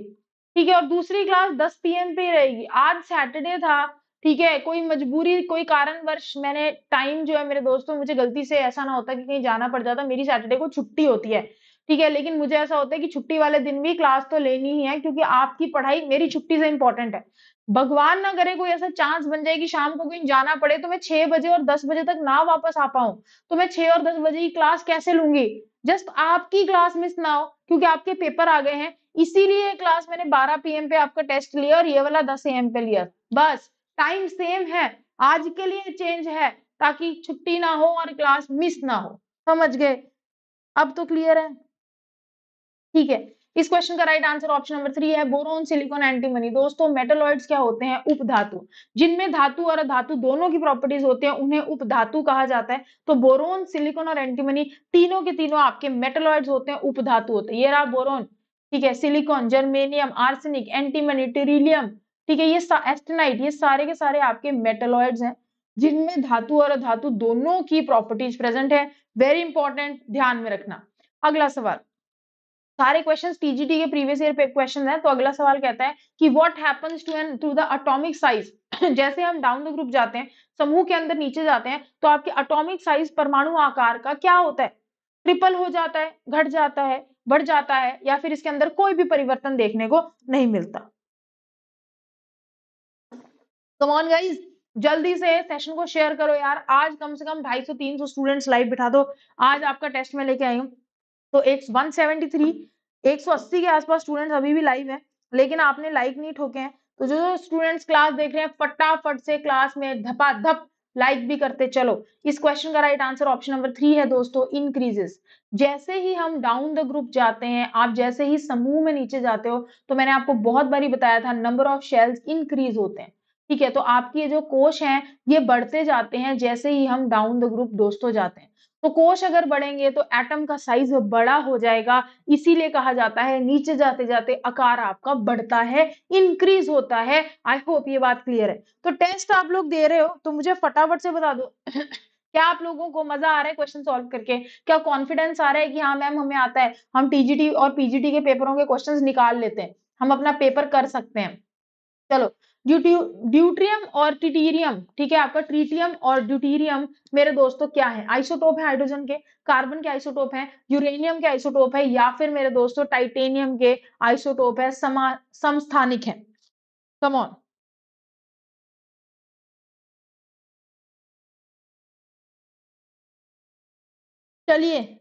ठीक है और दूसरी क्लास दस एम पे ही रहेगी आज सैटरडे था ठीक है कोई मजबूरी कोई कारणवश मैंने टाइम जो है मेरे दोस्तों मुझे गलती से ऐसा ना होता कि कहीं जाना पड़ जाता मेरी सैटरडे को छुट्टी होती है ठीक है लेकिन मुझे ऐसा होता है कि छुट्टी वाले दिन भी क्लास तो लेनी ही है क्योंकि आपकी पढ़ाई मेरी छुट्टी से इंपॉर्टेंट है भगवान ना करे कोई ऐसा चांस बन जाए कि शाम को कहीं जाना पड़े तो मैं छह बजे और दस बजे तक ना वापस आ पाऊं तो मैं छह और दस बजे की क्लास कैसे लूंगी जस्ट आपकी क्लास मिस ना हो क्योंकि आपके पेपर आ गए हैं इसीलिए क्लास मैंने 12 पीएम पे आपका टेस्ट लिया और ये वाला 10 एम पे लिया बस टाइम सेम है आज के लिए चेंज है ताकि छुट्टी ना हो और क्लास मिस ना हो समझ गए अब तो क्लियर है ठीक है इस क्वेश्चन का right answer option number three है बोरोन सिलिकॉन एंटीमनी दोस्तों मेटलॉइड्स क्या होते हैं उपधातु जिनमें धातु और अधातु दोनों की प्रॉपर्टीज होती हैं उन्हें उपधातु कहा जाता है तो बोरोन सिलिकॉन और एंटीमनी तीनों के तीनों आपके मेटलॉइड्स होते हैं उपधातु होते हैं ये रहा बोरोन ठीक है silicon germanium arsenic antimony tellurium ठीक है ये एस्टेनाइट ये सारे के सारे आपके मेटलॉइड्स हैं जिनमें धातु और अधातु दोनों की प्रॉपर्टीज प्रेजेंट है वेरी इंपॉर्टेंट ध्यान में रखना अगला सवाल सारे क्वेश्चन टीजीटी के प्रीवियस ईयर पे क्वेश्चन है तो अगला सवाल कहता है कि what happens to an to the atomic size जैसे हम डाउन द ग्रुप जाते हैं समूह के अंदर नीचे जाते हैं तो आपके अटोमिक साइज परमाणु आकार का क्या होता है ट्रिपल हो जाता है घट जाता है बढ़ जाता है या फिर इसके अंदर कोई भी परिवर्तन देखने को नहीं मिलता कमॉन गाइज जल्दी से सेशन को शेयर करो यार आज कम से कम 250 300 स्टूडेंट्स लाइव बिठा दो आज आपका टेस्ट में लेके आई हूँ तो एक सौ अस्सी के आसपास स्टूडेंट्स अभी भी लाइव हैं लेकिन आपने लाइक नहीं ठोके हैं तो जो स्टूडेंट्स क्लास देख रहे हैं फटाफट से क्लास में धपाधप लाइक भी करते चलो इस क्वेश्चन का right answer option number three है दोस्तों इंक्रीजेस जैसे ही हम डाउन द ग्रुप जाते हैं आप जैसे ही समूह में नीचे जाते हो तो मैंने आपको बहुत बारी बताया था नंबर ऑफ शेल्स इंक्रीज होते हैं ठीक है तो आपके जो कोश हैं ये बढ़ते जाते हैं जैसे ही हम डाउन द ग्रुप दोस्तों जाते हैं तो कोश अगर बढ़ेंगे तो एटम का साइज बड़ा हो जाएगा इसीलिए कहा जाता है नीचे जाते जाते आकार आपका बढ़ता है इंक्रीज होता है आई होप ये बात क्लियर है तो टेस्ट आप लोग दे रहे हो तो मुझे फटाफट से बता दो [clears throat] क्या आप लोगों को मजा आ रहा है क्वेश्चन सॉल्व करके क्या कॉन्फिडेंस आ रहा है कि हाँ मैम हमें आता है हम टीजीटी और पीजीटी के पेपरों के क्वेश्चन निकाल लेते हैं हम अपना पेपर कर सकते हैं चलो ड्यूट्रियम और टिटीरियम ठीक है आपका ट्रिटियम और ड्यूटीरियम मेरे दोस्तों क्या है आइसोटोप है हाइड्रोजन के कार्बन के आइसोटोप है यूरेनियम के आइसोटोप है या फिर मेरे दोस्तों टाइटेनियम के आइसोटोप है समस्थानिक है कमोन चलिए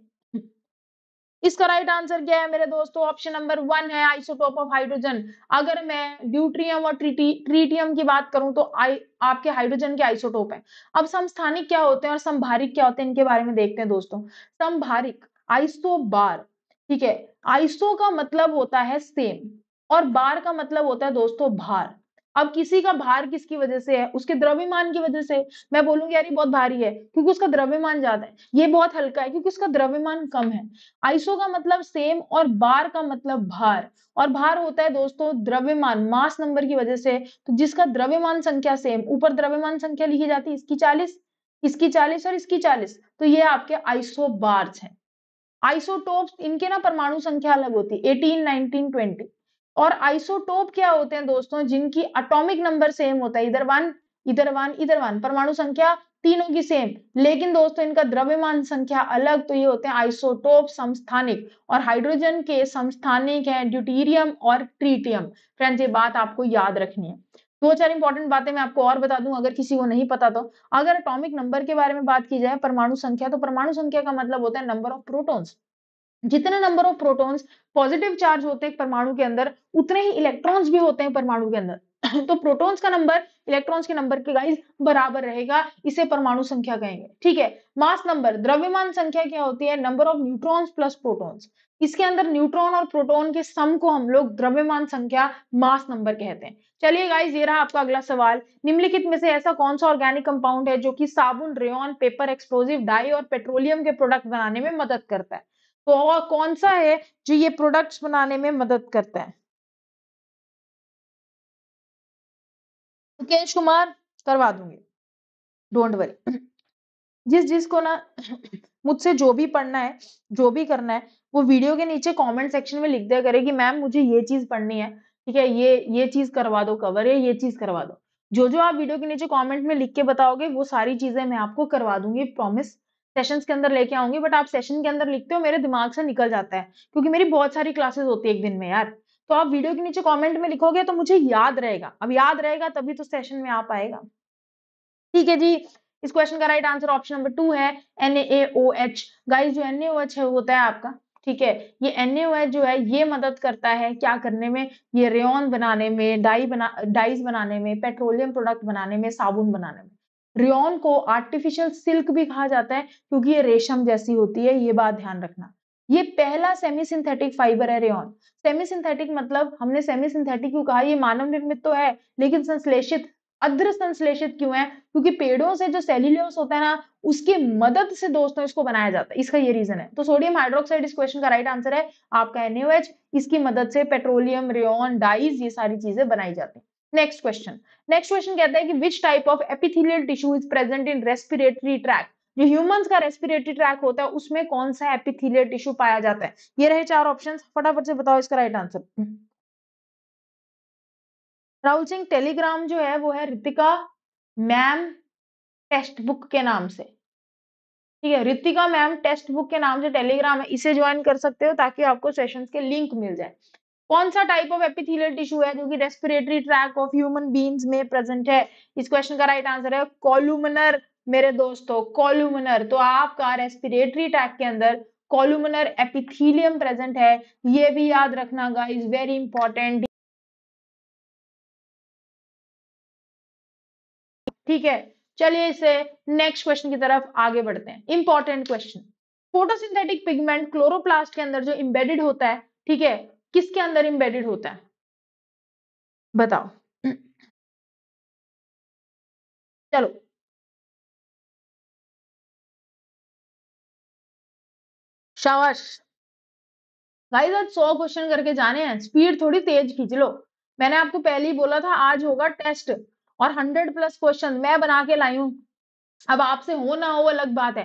इसका राइट आंसर क्या है मेरे दोस्तों ऑप्शन नंबर वन है आइसोटोप ऑफ हाइड्रोजन अगर मैं ड्यूट्रियम और ट्रीटियम की बात करूं तो आई आपके हाइड्रोजन के आइसोटोप है अब समस्थानिक क्या होते हैं और संभारिक क्या होते हैं इनके बारे में देखते हैं दोस्तों संभारिक आइसो बार ठीक है आइसो का मतलब होता है सेम और बार का मतलब होता है दोस्तों भार अब किसी का भार किसकी वजह से है उसके द्रव्यमान की वजह से मैं बोलूंगी यार ये बहुत भारी है क्योंकि उसका द्रव्यमान ज्यादा है ये बहुत हल्का है क्योंकि उसका द्रव्यमान कम है आइसो का मतलब सेम और बार का मतलब भार और भार होता है दोस्तों द्रव्यमान मास नंबर की वजह से तो जिसका द्रव्यमान संख्या सेम ऊपर द्रव्यमान संख्या लिखी जाती है इसकी चालीस इसकी चालीस और इसकी चालीस तो ये आपके आइसो बार्स है आइसोटोप्स इनके ना परमाणु संख्या अलग होती है एटीन नाइनटीन ट्वेंटी और आइसोटोप क्या होते हैं दोस्तों जिनकी अटोमिक नंबर सेम होता है इधर वन इधर वन इधर वन परमाणु संख्या तीनों की सेम लेकिन दोस्तों इनका द्रव्यमान संख्या अलग तो ये होते हैं आइसोटोप समस्थानिक और हाइड्रोजन के समस्थानिक हैं ड्यूटीरियम और ट्रीटियम फ्रेंड्स ये बात आपको याद रखनी है दो चार इंपॉर्टेंट बातें मैं आपको और बता दूं अगर किसी को नहीं पता तो अगर अटोमिक नंबर के बारे में बात की जाए परमाणु संख्या तो परमाणु संख्या का मतलब होता है नंबर ऑफ प्रोटोन्स जितने number of protons positive charge होते हैं परमाणु के अंदर उतने ही इलेक्ट्रॉन्स भी होते हैं परमाणु के अंदर [laughs] तो प्रोटॉन्स का नंबर इलेक्ट्रॉन्स के नंबर के गाइस बराबर रहेगा इसे परमाणु संख्या कहेंगे ठीक है मास नंबर द्रव्यमान संख्या क्या होती है number of neutrons plus protons इसके अंदर न्यूट्रॉन और प्रोटॉन के सम को हम लोग द्रव्यमान संख्या मास नंबर कहते हैं चलिए गाइज ये रहा आपका अगला सवाल निम्नलिखित में से ऐसा कौन सा ऑर्गेनिक कंपाउंड है जो कि साबुन रेन पेपर एक्सप्लोजिव डाई और पेट्रोलियम के प्रोडक्ट बनाने में मदद करता है तो कौन सा है जो ये प्रोडक्ट्स बनाने में मदद करता है मुकेश कुमार करवा दूंगी डोंट वरी जिस जिसको ना मुझसे जो भी पढ़ना है जो भी करना है वो वीडियो के नीचे कमेंट सेक्शन में लिख दिया करे कि मैम मुझे ये चीज पढ़नी है ठीक है ये ये चीज करवा दो कवर या ये चीज करवा दो जो जो आप वीडियो के नीचे कमेंट में लिख के बताओगे वो सारी चीजें मैं आपको करवा दूंगी प्रॉमिस सेशंस के अंदर लेके आऊंगी बट आप सेशन के अंदर लिखते हो मेरे दिमाग से निकल जाता है क्योंकि मेरी बहुत सारी क्लासेस होती है एक दिन में यार तो आप वीडियो के नीचे कमेंट में लिखोगे तो मुझे याद रहेगा अब याद रहेगा तभी तो सेशन में आ पाएगा ठीक है जी इस क्वेश्चन का right answer option number two है N A O H guys जो एन ए ओ एच है होता है आपका ठीक है ये एन ए जो है ये मदद करता है क्या करने में ये रेन बनाने में डाई बना डाइज बनाने में पेट्रोलियम प्रोडक्ट बनाने में साबुन बनाने में रियोन को आर्टिफिशियल सिल्क भी कहा जाता है क्योंकि ये रेशम जैसी होती है ये बात ध्यान रखना ये पहला सेमी सिंथेटिक फाइबर है रेन सेमी सिंथेटिक मतलब हमने सेमी सिंथेटिक क्यों कहा ये मानव निर्मित तो है लेकिन संश्लेषित अद्र संश्लेषित क्यों है क्योंकि पेड़ों से जो सेल्यूलोस होता है ना उसकी मदद से दोस्तों इसको बनाया जाता है इसका ये रीजन है तो सोडियम हाइड्रोक्साइड इस क्वेश्चन का राइट आंसर है आपका एनएच इसकी मदद से पेट्रोलियम रेन डाइज ये सारी चीजें बनाई जाती है नेक्स्ट क्वेश्चन नेक्स्ट क्वेश्चन कहता है कि which type of epithelial tissue is present in respiratory tract जो ह्यूमंस का रेस्पिरेटरी ट्रैक होता है उसमें कौन सा एपिथिलियल टिश्यू पाया जाता है ये रहे चार ऑप्शन फटाफट से बताओ इसका right answer Rahul Singh Telegram जो है वो है रितिका मैम टेक्स्ट बुक के नाम से ठीक है रितिका मैम टेक्स्ट बुक के नाम से टेलीग्राम है इसे ज्वाइन कर सकते हो ताकि आपको सेशंस के लिंक मिल जाए कौन सा टाइप ऑफ एपिथेलियल टिश्यू है जो कि respiratory tract of human beings में प्रेजेंट है इस क्वेश्चन का राइट आंसर है कॉलुमनर मेरे दोस्तों कॉलुमनर तो आपका रेस्पिरेटरी ट्रैक के अंदर कॉलुमनर एपिथीलियम प्रेजेंट है ये भी याद रखना इज वेरी इंपॉर्टेंट ठीक है चलिए इसे नेक्स्ट क्वेश्चन की तरफ आगे बढ़ते हैं important question photosynthetic pigment chloroplast के अंदर जो इम्बेडेड होता है ठीक है किसके अंदर इम्बेडेड होता है बताओ चलो शाबाश गाइस आज सौ क्वेश्चन करके जाने हैं स्पीड थोड़ी तेज खींच लो मैंने आपको पहले ही बोला था आज होगा टेस्ट और हंड्रेड प्लस क्वेश्चन मैं बना के लाई हूं अब आपसे हो ना हो अलग बात है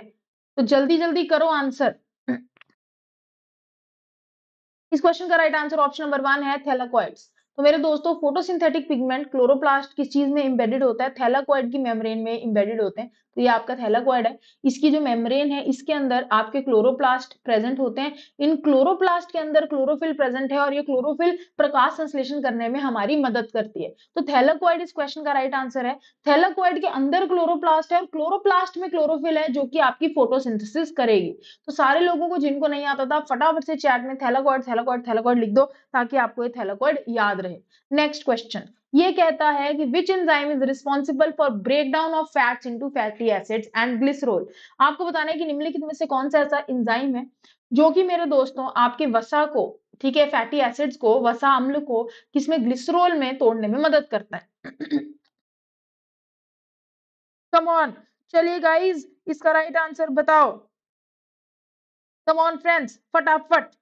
तो जल्दी जल्दी करो आंसर इस क्वेश्चन का right answer option number one है थैलाकॉइड्स तो मेरे दोस्तों फोटोसिंथेटिक पिगमेंट क्लोरोप्लास्ट किस चीज में इम्बेडेड होता है थैलाकॉइड की मेम्ब्रेन में इम्बेडेड होते हैं तो ये आपका थैलाकॉइड है इसकी जो मेम्ब्रेन है इसके अंदर आपके क्लोरोप्लास्ट प्रेजेंट होते हैं इन क्लोरोप्लास्ट के अंदर क्लोरोफिल प्रेजेंट है और ये क्लोरोफिल प्रकाश संश्लेषण करने में हमारी मदद करती है तो थैलाकॉइड इस क्वेश्चन का राइट आंसर है थैलाकॉइड के अंदर क्लोरोप्लास्ट है और क्लोरोप्लास्ट में क्लोरोफिल है जो कि आपकी फोटोसिंथेसिस करेगी तो सारे लोगों को जिनको नहीं आता था फटाफट से चैट में थैलाकॉइड थैलाकॉइड थैलाकॉइड लिख दो ताकि आपको ये थैलाकॉइड याद रहे नेक्स्ट क्वेश्चन ये कहता है कि which enzyme is responsible for break down of fats into fatty acids and glycerol आपको बताना है कि निम्नलिखित में से कौन सा ऐसा एंजाइम है जो कि मेरे दोस्तों आपके वसा को ठीक है फैटी एसिड्स को वसा अम्ल को किसमें ग्लिसरोल में तोड़ने में मदद करता है कम ऑन चलिए गाइज इसका राइट आंसर बताओ कम ऑन फ्रेंड्स फटाफट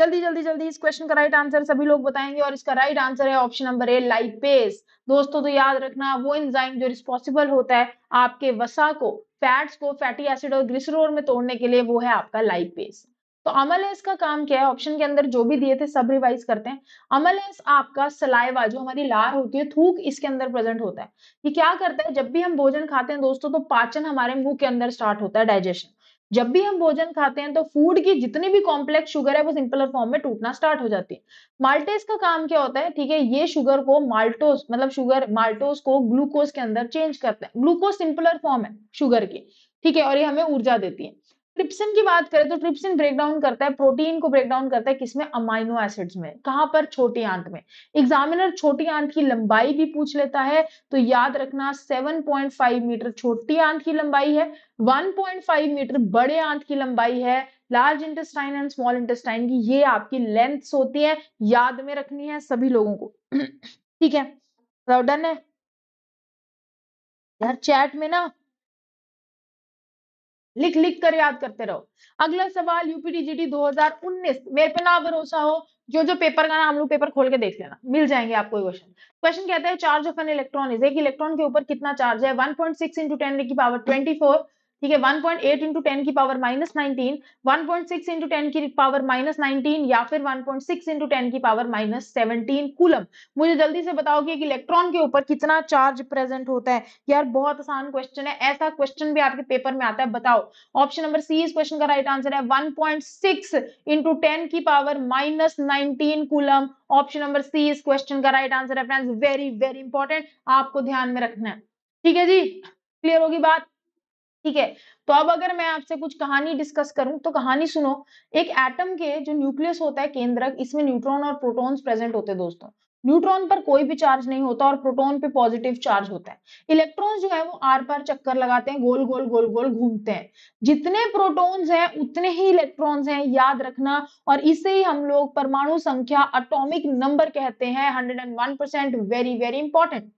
जल्दी जल्दी जल्दी इस क्वेश्चन का राइट आंसर सभी लोग बताएंगे और इसका राइट आंसर है ऑप्शन नंबर ए लाइपेस दोस्तों तो याद रखना वो इंजाइम जो रिस्पॉन्सिबल होता है आपके वसा को फैट्स को फैटी एसिड और ग्रिसरोर में तोड़ने के लिए वो है आपका लाइपेस तो अमलेस का काम क्या है ऑप्शन के अंदर जो भी दिए थे सब रिवाइज करते हैं अमलेस आपका सलाइवा जो हमारी लार होती है थूक इसके अंदर प्रेजेंट होता है ये क्या करता है जब भी हम भोजन खाते हैं दोस्तों तो पाचन हमारे मुंह के अंदर स्टार्ट होता है डाइजेशन जब भी हम भोजन खाते हैं तो फूड की जितनी भी कॉम्प्लेक्स शुगर है वो सिंपलर फॉर्म में टूटना स्टार्ट हो जाती है माल्टेज का काम क्या होता है ठीक है ये शुगर को माल्टोस मतलब शुगर माल्टोस को ग्लूकोज के अंदर चेंज करते हैं ग्लूकोज सिंपलर फॉर्म है शुगर की ठीक है और ये हमें ऊर्जा देती है ट्रिप्सिन की बात करें तो ट्रिप्सिन ब्रेक डाउन करता है प्रोटीन को ब्रेक डाउन करता है किसमें अमाइनो एसिड्स में कहां पर छोटी आंत में एग्जामिनर छोटी आंत की लंबाई भी पूछ लेता है तो याद रखना 7.5 मीटर छोटी आंत की लंबाई है 1.5 मीटर बड़े आंत की लंबाई है large intestine and small intestine की ये आपकी लेंथ होती है याद में रखनी है सभी लोगों को [clears throat] ठीक है डन है यार चैट में ना लिख लिख कर याद करते रहो अगला सवाल यूपीडीजीटी 2019 मेरे पे ना भरोसा हो जो जो पेपर का नाम लोग पेपर खोल के देख लेना मिल जाएंगे आपको क्वेश्चन क्वेश्चन कहता है charge of an electron is एक इलेक्ट्रॉन के ऊपर कितना चार्ज है 1.6 पॉइंट सिक्स इंटू टेन की पावर 24 ठीक है 1.8 पॉइंट एट इंटू की power minus nineteen one point six into की पावर माइनस नाइनटीन या फिर 1.6 पॉइंट सिक्स इंटू की पावर माइनस सेवनटीन कुलम मुझे जल्दी से बताओ कि एक इलेक्ट्रॉन के ऊपर कितना चार्ज प्रेजेंट होता है यार बहुत आसान क्वेश्चन है ऐसा क्वेश्चन भी आपके पेपर में आता है बताओ ऑप्शन नंबर सी इस क्वेश्चन का राइट आंसर है वन पॉइंट की power minus nineteen option number C इस क्वेश्चन का राइट आंसर है फ्रेंड्स वेरी वेरी इंपॉर्टेंट आपको ध्यान में रखना है ठीक है जी क्लियर होगी बात ठीक है तो अब अगर मैं आपसे कुछ कहानी डिस्कस करूं तो कहानी सुनो एक एटम के जो न्यूक्लियस होता है केंद्रक इसमें न्यूट्रॉन और प्रोटॉन्स प्रेजेंट होते हैं दोस्तों न्यूट्रॉन पर कोई भी चार्ज नहीं होता और प्रोटॉन पे पॉजिटिव चार्ज होता है इलेक्ट्रॉन्स जो है वो आर पार चक्कर लगाते हैं गोल गोल गोल गोल घूमते हैं जितने प्रोटॉन्स हैं उतने ही इलेक्ट्रॉन्स हैं याद रखना और इसे ही हम लोग परमाणु संख्या अटोमिक नंबर कहते हैं one percent very very important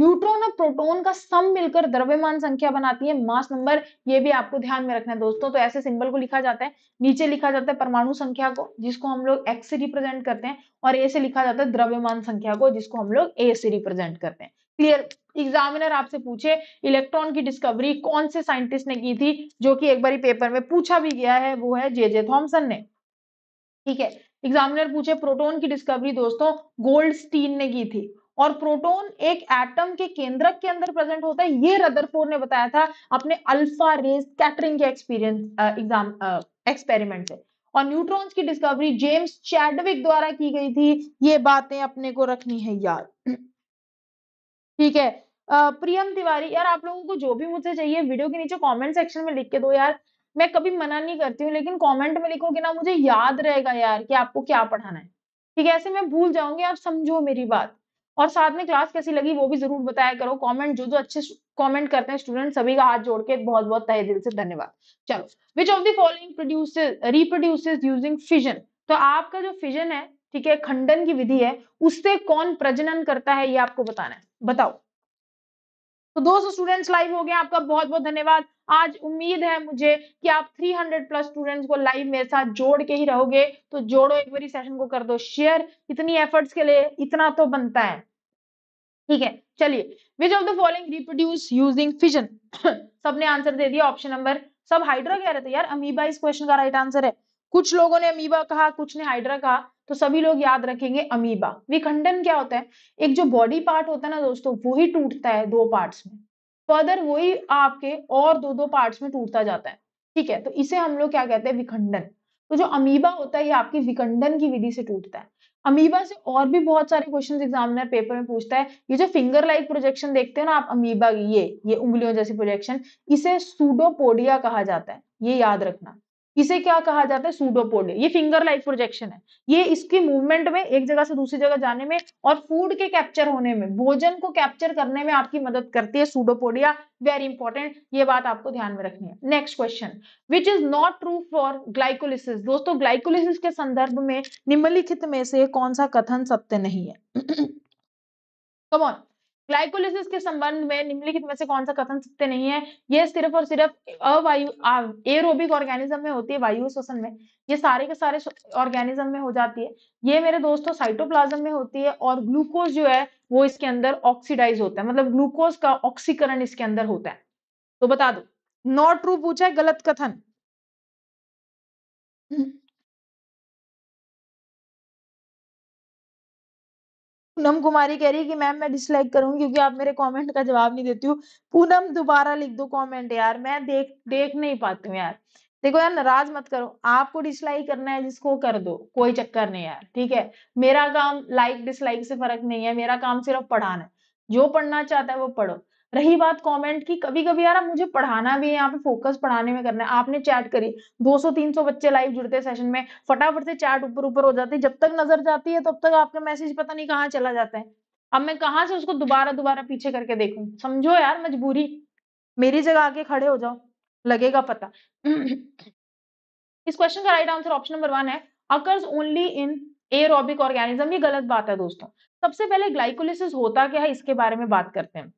neutron और प्रोटोन का सम मिलकर द्रव्यमान संख्या बनाती है मास नंबर ये भी आपको ध्यान में रखना है दोस्तों तो ऐसे सिंबल को लिखा जाता है नीचे लिखा जाता है परमाणु संख्या को जिसको हम लोग एक्स से रिप्रेजेंट करते हैं और ए से लिखा जाता है द्रव्यमान संख्या को जिसको हम लोग ए से रिप्रेजेंट करते हैं क्लियर एग्जामिनर आपसे पूछे इलेक्ट्रॉन की डिस्कवरी कौन से साइंटिस्ट ने की थी जो की एक बार पेपर में पूछा भी गया है वो है जे जे थॉम्सन ने ठीक है एग्जामिनर पूछे प्रोटोन की डिस्कवरी दोस्तों गोल्ड स्टीन ने की थी और प्रोटोन एक एटम के केंद्रक के अंदर प्रेजेंट होता है ये रदरफोर ने बताया था अपने अल्फा रेस कैटरिंग के एक्सपीरियंस एग्जाम एक्सपेरिमेंट से और न्यूट्रॉन्स की डिस्कवरी जेम्स चैडविक द्वारा की गई थी ये बातें अपने को रखनी है यार ठीक है प्रियम तिवारी यार आप लोगों को जो भी मुझसे चाहिए वीडियो के नीचे कमेंट सेक्शन में लिख के दो यार मैं कभी मना नहीं करती हूँ लेकिन कमेंट में लिखोगे ना मुझे याद रहेगा यार कि आपको क्या पढ़ाना है ठीक है ऐसे मैं भूल जाऊंगी आप समझो मेरी बात और साथ में क्लास कैसी लगी वो भी जरूर बताया करो कमेंट जो जो अच्छे कमेंट करते हैं स्टूडेंट सभी का हाथ जोड़ के बहुत बहुत तहे दिल से धन्यवाद चलो which of the following produces reproduces using fission तो आपका जो फिजन है ठीक है खंडन की विधि है उससे कौन प्रजनन करता है ये आपको बताना है बताओ तो सौ स्टूडेंट्स लाइव हो गए आपका बहुत बहुत धन्यवाद आज उम्मीद है मुझे कि आप 300 प्लस स्टूडेंट्स को लाइव मेरे साथ जोड़ के ही रहोगे तो जोड़ो एक बार सेशन को कर दो शेयर इतनी एफर्ट्स के लिए इतना तो बनता है ठीक है चलिए which of the following reproduce using fission सबने आंसर दे दिया ऑप्शन नंबर सब हाइड्रा कह रहे थे यार अमीबा इस क्वेश्चन का राइट आंसर है कुछ लोगों ने अमीबा कहा कुछ ने हाइड्रा कहा तो सभी लोग याद रखेंगे अमीबा विखंडन क्या होता है एक जो बॉडी पार्ट होता है ना दोस्तों वो ही टूटता है दो पार्ट्स में फर्दर वही आपके और दो दो पार्ट्स में टूटता जाता है ठीक है तो इसे हम लोग क्या कहते हैं विखंडन तो जो अमीबा होता है ये आपकी विखंडन की विधि से टूटता है अमीबा से और भी बहुत सारे क्वेश्चन एग्जामिनर पेपर में पूछता है ये जो फिंगर लाइक प्रोजेक्शन देखते हो ना आप अमीबा ये ये उंगलियों जैसी प्रोजेक्शन इसे सूडोपोडिया कहा जाता है ये याद रखना इसे क्या कहा जाता है सूडोपोड ये फिंगर लाइक प्रोजेक्शन है ये इसकी मूवमेंट में एक जगह से दूसरी जगह जाने में और फूड के कैप्चर होने में भोजन को कैप्चर करने में आपकी मदद करती है सूडोपोडिया वेरी इंपॉर्टेंट ये बात आपको ध्यान में रखनी है next question which is not true for glycolysis दोस्तों ग्लाइकोलिसिस के संदर्भ में निम्नलिखित में से कौन सा कथन सत्य नहीं है कमॉन [clears throat] ग्लाइकोलिसिस के संबंध में निम्नलिखित में से कौन सा कथन सत्य नहीं है ये सिर्फ और सिर्फ अवायु एरोबिक ऑर्गेनिज्म में होती है वायु श्वसन में ये सारे के सारे ऑर्गेनिज्म में हो जाती है ये मेरे दोस्तों तो साइटोप्लाज्म में होती है और ग्लूकोज जो है वो इसके अंदर ऑक्सीडाइज होता है मतलब ग्लूकोज का ऑक्सीकरण इसके अंदर होता है तो बता दो नॉट ट्रू पूछा है गलत कथन पूनम कुमारी कह रही है कि मैम मैं डिसलाइक करूंगी क्योंकि आप मेरे कमेंट का जवाब नहीं देती हूँ पूनम दोबारा लिख दो कमेंट यार मैं देख देख नहीं पाती हूँ यार देखो यार नाराज मत करो आपको डिसलाइक करना है जिसको कर दो कोई चक्कर नहीं यार ठीक है मेरा काम लाइक डिसलाइक से फर्क नहीं है मेरा काम सिर्फ पढ़ाना है जो पढ़ना चाहता है वो पढ़ो रही बात कमेंट की कभी कभी यार मुझे पढ़ाना भी है यहाँ पे फोकस पढ़ाने में करना है आपने चैट करी 200-300 बच्चे लाइव जुड़ते सेशन में फटाफट से चैट ऊपर ऊपर हो जाती है जब तक नजर जाती है तब तो तक आपका मैसेज पता नहीं कहाँ चला जाता है अब मैं कहाँ से उसको दोबारा दोबारा पीछे करके देखू समझो यार मजबूरी मेरी जगह आके खड़े हो जाओ लगेगा पता इस क्वेश्चन का right answer option number one है occurs only in aerobic organism ये गलत बात है दोस्तों सबसे पहले ग्लाइकोलिसिस होता क्या है इसके बारे में बात करते हैं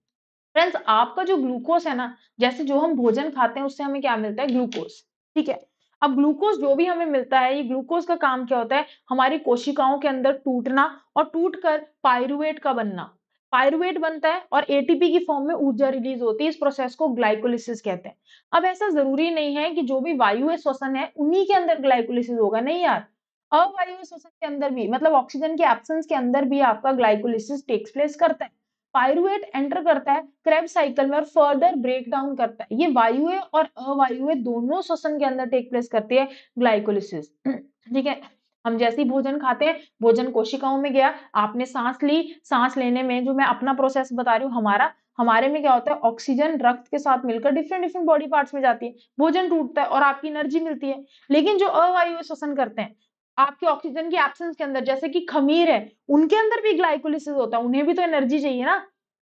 फ्रेंड्स आपका जो ग्लूकोज है ना जैसे जो हम भोजन खाते हैं उससे हमें क्या मिलता है ग्लूकोज ठीक है अब ग्लूकोज जो भी हमें मिलता है ये ग्लूकोज का काम क्या होता है हमारी कोशिकाओं के अंदर टूटना और टूटकर पायरुवेट का बनना पायरुवेट बनता है और एटीपी की फॉर्म में ऊर्जा रिलीज होती है इस प्रोसेस को ग्लाइकोलिसिस कहते हैं अब ऐसा जरूरी नहीं है कि जो भी वायु है श्वसन है उन्हीं के अंदर ग्लाइकोलिसिस होगा नहीं यार अवायु श्वसन के अंदर भी मतलब ऑक्सीजन के एब्सेंस के अंदर भी आपका ग्लाइकोलिसिस टेक्स प्लेस करता है पायरुएट एंटर करता है क्रेब साइकिल में और फर्दर ब्रेक डाउन करता है ये वायुए और अवायुए दोनों श्वसन के अंदर टेक प्लेस करती है ग्लाइकोलिसिस [clears throat] ठीक है हम जैसे ही भोजन खाते हैं भोजन कोशिकाओं में गया आपने सांस ली सांस लेने में जो मैं अपना प्रोसेस बता रही हूँ हमारा हमारे में क्या होता है ऑक्सीजन रक्त के साथ मिलकर डिफरेंट डिफरेंट बॉडी पार्ट्स में जाती है भोजन टूटता है और आपकी एनर्जी मिलती है लेकिन जो अवायु श्वसन करते हैं आपके ऑक्सीजन की एब्सेंस के अंदर जैसे कि खमीर है उनके अंदर भी ग्लाइकोलिसिस होता है उन्हें भी तो एनर्जी चाहिए ना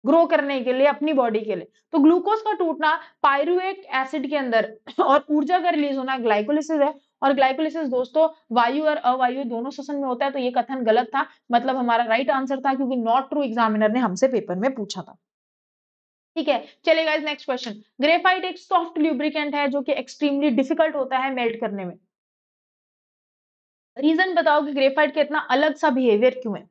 ग्रो करने के लिए अपनी बॉडी के लिए तो ग्लूकोज का टूटना पायरुएक एसिड के अंदर और ऊर्जा का रिलीज होना ग्लाइकोलिसिस है और ग्लाइकोलिसिस दोस्तों वायु और अवायु दोनों श्वसन में होता है तो ये कथन गलत था मतलब हमारा राइट आंसर था क्योंकि नॉट ट्रू एग्जामिनर ने हमसे पेपर में पूछा था ठीक है चलेगा इस नेक्स्ट क्वेश्चन ग्रेफाइट एक सॉफ्ट ल्यूब्रिकेंट है जो कि एक्सट्रीमली डिफिकल्ट होता है मेल्ट करने में रीजन बताओ कि ग्रेफाइट का इतना अलग सा बिहेवियर क्यों है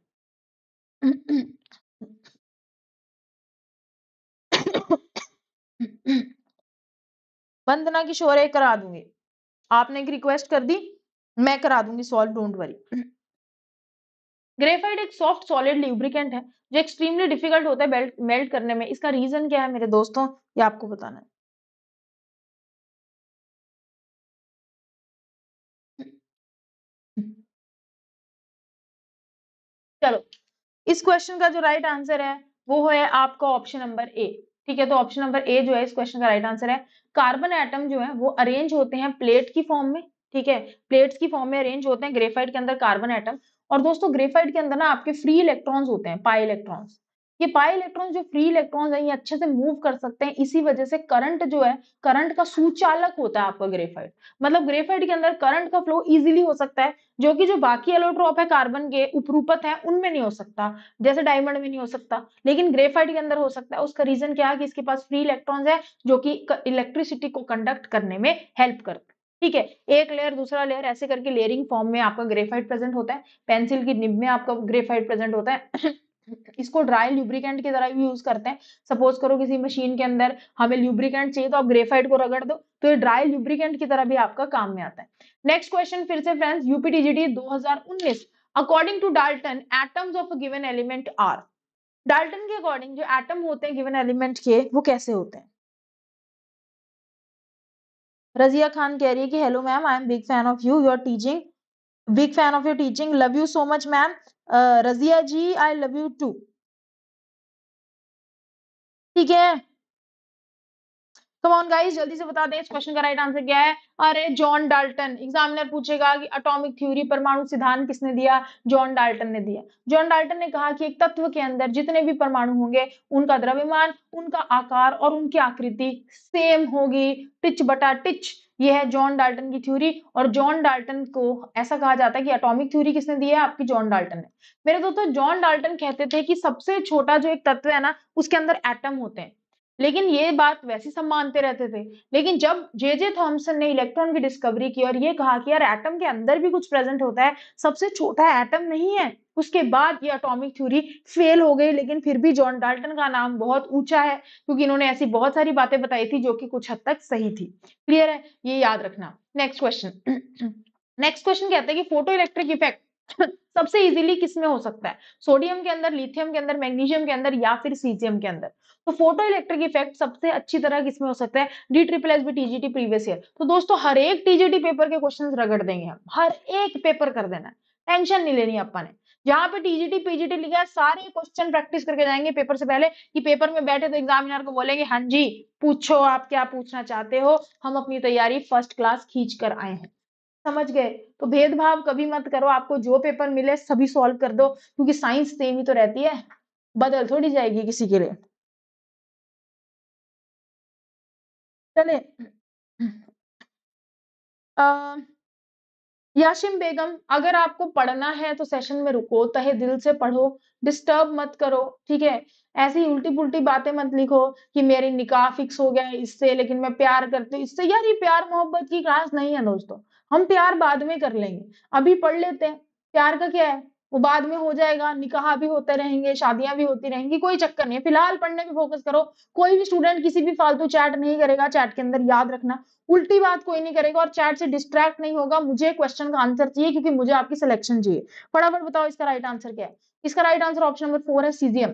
वंदना किशोर है करा दूंगी आपने एक रिक्वेस्ट कर दी मैं करा दूंगी सॉल्व डोंट वरी ग्रेफाइट एक सॉफ्ट सॉलिड लिब्रिकेंट है जो एक्सट्रीमली डिफिकल्ट होता है मेल्ट करने में इसका रीजन क्या है मेरे दोस्तों ये आपको बताना है चलो इस क्वेश्चन का जो राइट right आंसर है वो है आपका ऑप्शन नंबर ए ठीक है तो ऑप्शन नंबर ए जो है इस क्वेश्चन का राइट आंसर है कार्बन एटम जो है वो अरेंज होते हैं प्लेट की फॉर्म में ठीक है प्लेट्स की फॉर्म में अरेंज होते हैं ग्रेफाइट के अंदर कार्बन एटम और दोस्तों ग्रेफाइट के अंदर ना आपके फ्री इलेक्ट्रॉन्स होते हैं पाई इलेक्ट्रॉन्स ये पाई इलेक्ट्रॉन जो फ्री इलेक्ट्रॉन है ये अच्छे से मूव कर सकते हैं इसी वजह से करंट जो है करंट का सुचालक होता है आपका ग्रेफाइट मतलब ग्रेफाइट के अंदर करंट का फ्लो इजीली हो सकता है जो कि जो बाकी एलोट्रॉप है कार्बन के उपरूपत है उनमें नहीं हो सकता जैसे डायमंड में नहीं हो सकता लेकिन ग्रेफाइट के अंदर हो सकता है उसका रीजन क्या है कि इसके पास फ्री इलेक्ट्रॉन है जो की इलेक्ट्रिसिटी को कंडक्ट करने में हेल्प करते ठीक है एक लेयर दूसरा लेयर ऐसे करके लेयरिंग फॉर्म में आपका ग्रेफाइट प्रेजेंट होता है पेंसिल की निब में आपका ग्रेफाइट प्रेजेंट होता है इसको ड्राई ल्यूब्रिकेंट की तरह भी यूज करते हैं सपोज करो किसी मशीन के अंदर हमें ल्यूब्रिकेंट चाहिए तो आप ग्रेफाइट को रगड़ दो तो ये ड्राई ल्यूब्रिकेंट की तरह भी आपका काम में आता है नेक्स्ट क्वेश्चन फिर से friends UPTGT 2019 according to Dalton atoms of given element are Dalton के अकॉर्डिंग जो एटम होते हैं गिवन एलिमेंट के वो कैसे होते हैं रजिया खान कह रही है कि hello ma'am I am big fan of you your teaching big fan of your teaching love you so much ma'am Razia ji I love you too ठीक है कमॉन गाइस जल्दी से बता दें इस क्वेश्चन का राइट आंसर क्या है अरे जॉन डाल्टन एग्जामिनर पूछेगा कि अटोमिक थ्योरी परमाणु सिद्धांत किसने दिया जॉन डाल्टन ने दिया जॉन डाल्टन ने कहा कि एक तत्व के अंदर जितने भी परमाणु होंगे उनका द्रव्यमान उनका आकार और उनकी आकृति सेम होगी टिच बटा टिच ये है जॉन डाल्टन की थ्योरी और जॉन डाल्टन को ऐसा कहा जाता है कि एटॉमिक थ्योरी किसने दी है आपकी जॉन डाल्टन ने मेरे दोस्तों जॉन डाल्टन कहते थे कि सबसे छोटा जो एक तत्व है ना उसके अंदर एटम होते हैं लेकिन ये बात वैसे सब मानते रहते थे लेकिन जब जे जे थॉम्सन ने इलेक्ट्रॉन की डिस्कवरी की और ये कहा कि यार एटम के अंदर भी कुछ प्रेजेंट होता है सबसे छोटा एटम नहीं है उसके बाद ये अटोमिक थ्योरी फेल हो गई लेकिन फिर भी जॉन डाल्टन का नाम बहुत ऊंचा है क्योंकि इन्होंने ऐसी बहुत सारी बातें बताई थी जो कि कुछ हद तक सही थी क्लियर है ये याद रखना नेक्स्ट क्वेश्चन नेक्स्ट क्वेश्चन कहते हैं कि फोटो इलेक्ट्रिक इफेक्ट सबसे इजीली किसमें हो सकता है सोडियम के अंदर लिथियम के अंदर मैग्नीशियम के अंदर या फिर सीजियम के अंदर तो फोटो इलेक्ट्रिक इफेक्ट सबसे अच्छी तरह किसमें हो सकता है D triple S B TGT previous year तो दोस्तों हर एक टीजीटी पेपर के क्वेश्चन रगड़ देंगे हम हर एक पेपर कर देना टेंशन नहीं लेनी अपन ने यहाँ पे टीजीटी पीजीटी लिखा है सारे क्वेश्चन प्रैक्टिस करके जाएंगे पेपर से पहले कि पेपर में बैठे तो एग्जामिनर को बोलेंगे हाँ जी पूछो आप क्या पूछना चाहते हो हम अपनी तैयारी फर्स्ट क्लास खींच कर आए हैं समझ गए तो भेदभाव कभी मत करो आपको जो पेपर मिले सभी सॉल्व कर दो क्योंकि साइंस सेम ही तो रहती है बदल थोड़ी जाएगी किसी के लिए चले याशिम बेगम अगर आपको पढ़ना है तो सेशन में रुको तहे दिल से पढ़ो डिस्टर्ब मत करो ठीक है ऐसी उल्टी पुल्टी बातें मत लिखो कि मेरी निकाह फिक्स हो गया है इससे लेकिन मैं प्यार करती हूँ इससे यार ये प्यार मोहब्बत की क्लास नहीं है दोस्तों हम प्यार बाद में कर लेंगे अभी पढ़ लेते हैं प्यार का क्या है वो बाद में हो जाएगा निकाह भी होते रहेंगे शादियां भी होती रहेंगी कोई चक्कर नहीं है फिलहाल पढ़ने पे फोकस करो कोई भी स्टूडेंट किसी भी फालतू चैट नहीं करेगा चैट के अंदर याद रखना उल्टी बात कोई नहीं करेगा और चैट से डिस्ट्रैक्ट नहीं होगा मुझे क्वेश्चन का आंसर चाहिए क्योंकि मुझे आपकी सिलेक्शन चाहिए फटाफट बताओ इसका राइट आंसर क्या है इसका right answer option number four है सीजियम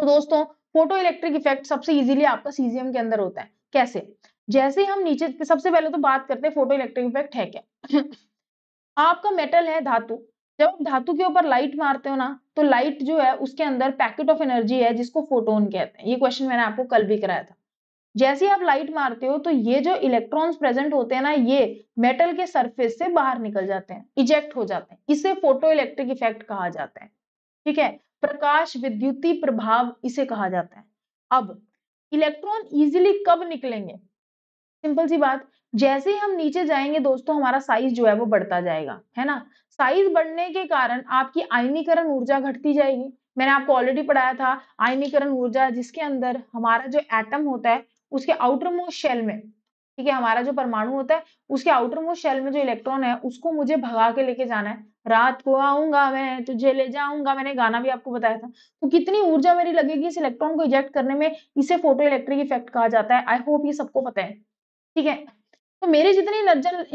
तो दोस्तों फोटो इलेक्ट्रिक इफेक्ट सबसे इजिली आपका सीजियम के अंदर होता है कैसे जैसे हम नीचे सबसे पहले तो बात करते हैं फोटो इलेक्ट्रिक इफेक्ट है क्या [coughs] आपका मेटल है धातु जब आप धातु के ऊपर लाइट मारते हो ना तो लाइट जो है उसके अंदर पैकेट ऑफ एनर्जी है जिसको फोटोन कहते हैं ये क्वेश्चन मैंने आपको कल भी कराया था जैसे ही आप लाइट मारते हो तो ये जो इलेक्ट्रॉन्स प्रेजेंट होते हैं ना ये मेटल के सरफेस से बाहर निकल जाते हैं इजेक्ट हो जाते हैं इसे फोटो इलेक्ट्रिक इफेक्ट कहा जाता है ठीक है प्रकाश विद्युती प्रभाव इसे कहा जाता है अब इलेक्ट्रॉन इजिली कब निकलेंगे सिंपल सी बात जैसे ही हम नीचे जाएंगे दोस्तों हमारा साइज जो है वो बढ़ता जाएगा है ना साइज बढ़ने के कारण आपकी आयनीकरण ऊर्जा घटती जाएगी मैंने आपको ऑलरेडी पढ़ाया था आयनीकरण ऊर्जा जिसके अंदर हमारा जो एटम होता है उसके आउटर मोस्ट शेल में ठीक है हमारा जो परमाणु होता है उसके आउटर मोस्ट शेल में जो इलेक्ट्रॉन है उसको मुझे भगा के लेके जाना है रात को आऊंगा मैं तुझे ले जाऊंगा मैंने गाना भी आपको बताया था तो कितनी ऊर्जा मेरी लगेगी इस इलेक्ट्रॉन को इजेक्ट करने में इसे फोटो इलेक्ट्रिक इफेक्ट कहा जाता है आई होप ये सबको पता है ठीक है तो मेरे जितनी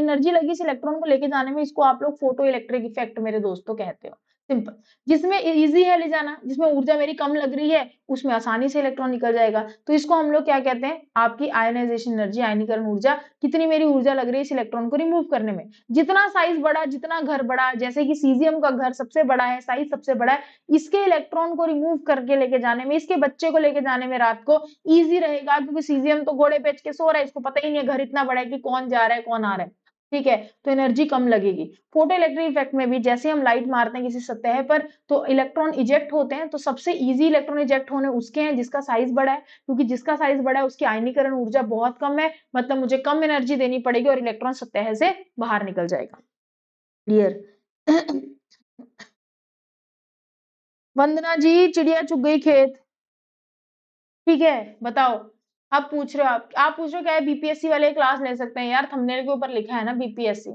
एनर्जी लगी इस इलेक्ट्रॉन को लेके जाने में इसको आप लोग फोटो इलेक्ट्रिक इफेक्ट मेरे दोस्तों कहते हो सिंपल जिसमें इजी e-, है ले जाना जिसमें ऊर्जा मेरी कम लग रही है उसमें आसानी से इलेक्ट्रॉन निकल जाएगा तो इसको हम लोग क्या कहते हैं आपकी आयनाइजेशन एनर्जी आयनीकरण ऊर्जा कितनी मेरी ऊर्जा लग रही है इस इलेक्ट्रॉन को रिमूव करने में जितना साइज बड़ा जितना घर बड़ा जैसे कि सीजियम का घर सबसे बड़ा है साइज सबसे बड़ा है इसके इलेक्ट्रॉन को रिमूव करके लेके जाने में इसके बच्चे को लेके जाने में रात को ईजी रहेगा क्योंकि सीजियम तो घोड़े बेच के सो रहा है इसको पता ही नहीं है घर इतना बड़ा है कि कौन जा रहा है कौन आ रहा है ठीक है तो एनर्जी कम लगेगी फोटो इलेक्ट्रिक इफेक्ट में भी जैसे हम लाइट मारते हैं किसी सतह पर तो इलेक्ट्रॉन इजेक्ट होते हैं तो सबसे इजी इलेक्ट्रॉन इजेक्ट होने उसके हैं जिसका साइज बड़ा है क्योंकि जिसका साइज बड़ा है उसकी आयनीकरण ऊर्जा बहुत कम है मतलब मुझे कम एनर्जी देनी पड़ेगी और इलेक्ट्रॉन सतह से बाहर निकल जाएगा क्लियर वंदना जी चिड़िया चुग गई खेत ठीक है बताओ आप पूछ रहे हो आप आप पूछ रहे हो क्या है बीपीएससी वाले क्लास ले सकते हैं यार थंबनेल के ऊपर लिखा है ना बीपीएससी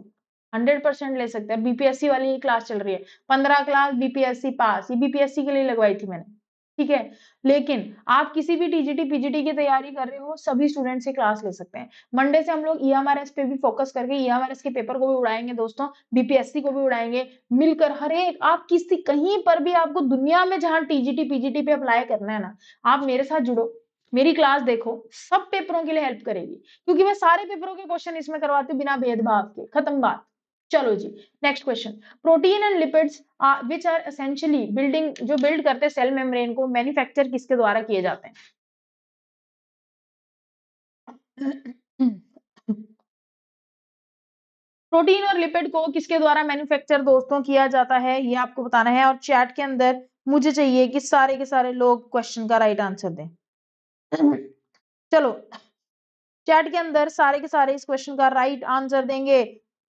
हंड्रेड परसेंट ले सकते हैं बीपीएससी वाली ही क्लास चल रही है पंद्रह क्लास बीपीएससी पास ये बीपीएससी के लिए लगवाई थी मैंने ठीक है लेकिन आप किसी भी टीजीटी पीजीटी की तैयारी कर रहे हो सभी स्टूडेंट से क्लास ले सकते हैं मंडे से हम लोग ई e एस पे भी फोकस करके ई आर एस के पेपर को भी उड़ाएंगे दोस्तों बीपीएससी को भी उड़ाएंगे मिलकर हर एक आप किसी कहीं पर भी आपको दुनिया में जहां टीजीटी पीजीटी पे अप्लाई करना है ना आप मेरे साथ जुड़ो मेरी क्लास देखो सब पेपरों के लिए हेल्प करेगी क्योंकि मैं सारे पेपरों के क्वेश्चन इसमें करवाती हूँ बिना भेदभाव के खत्म बात चलो जी next question protein and lipids which are essentially building जो बिल्ड करते हैं सेल मेम्ब्रेन को मैन्युफैक्चर किसके द्वारा किए जाते हैं प्रोटीन और लिपिड को किसके द्वारा मैन्युफैक्चर दोस्तों किया जाता है ये आपको बताना है और चैट के अंदर मुझे चाहिए कि सारे के सारे लोग क्वेश्चन का राइट आंसर दें चलो चैट के अंदर सारे के सारे इस क्वेश्चन का राइट आंसर देंगे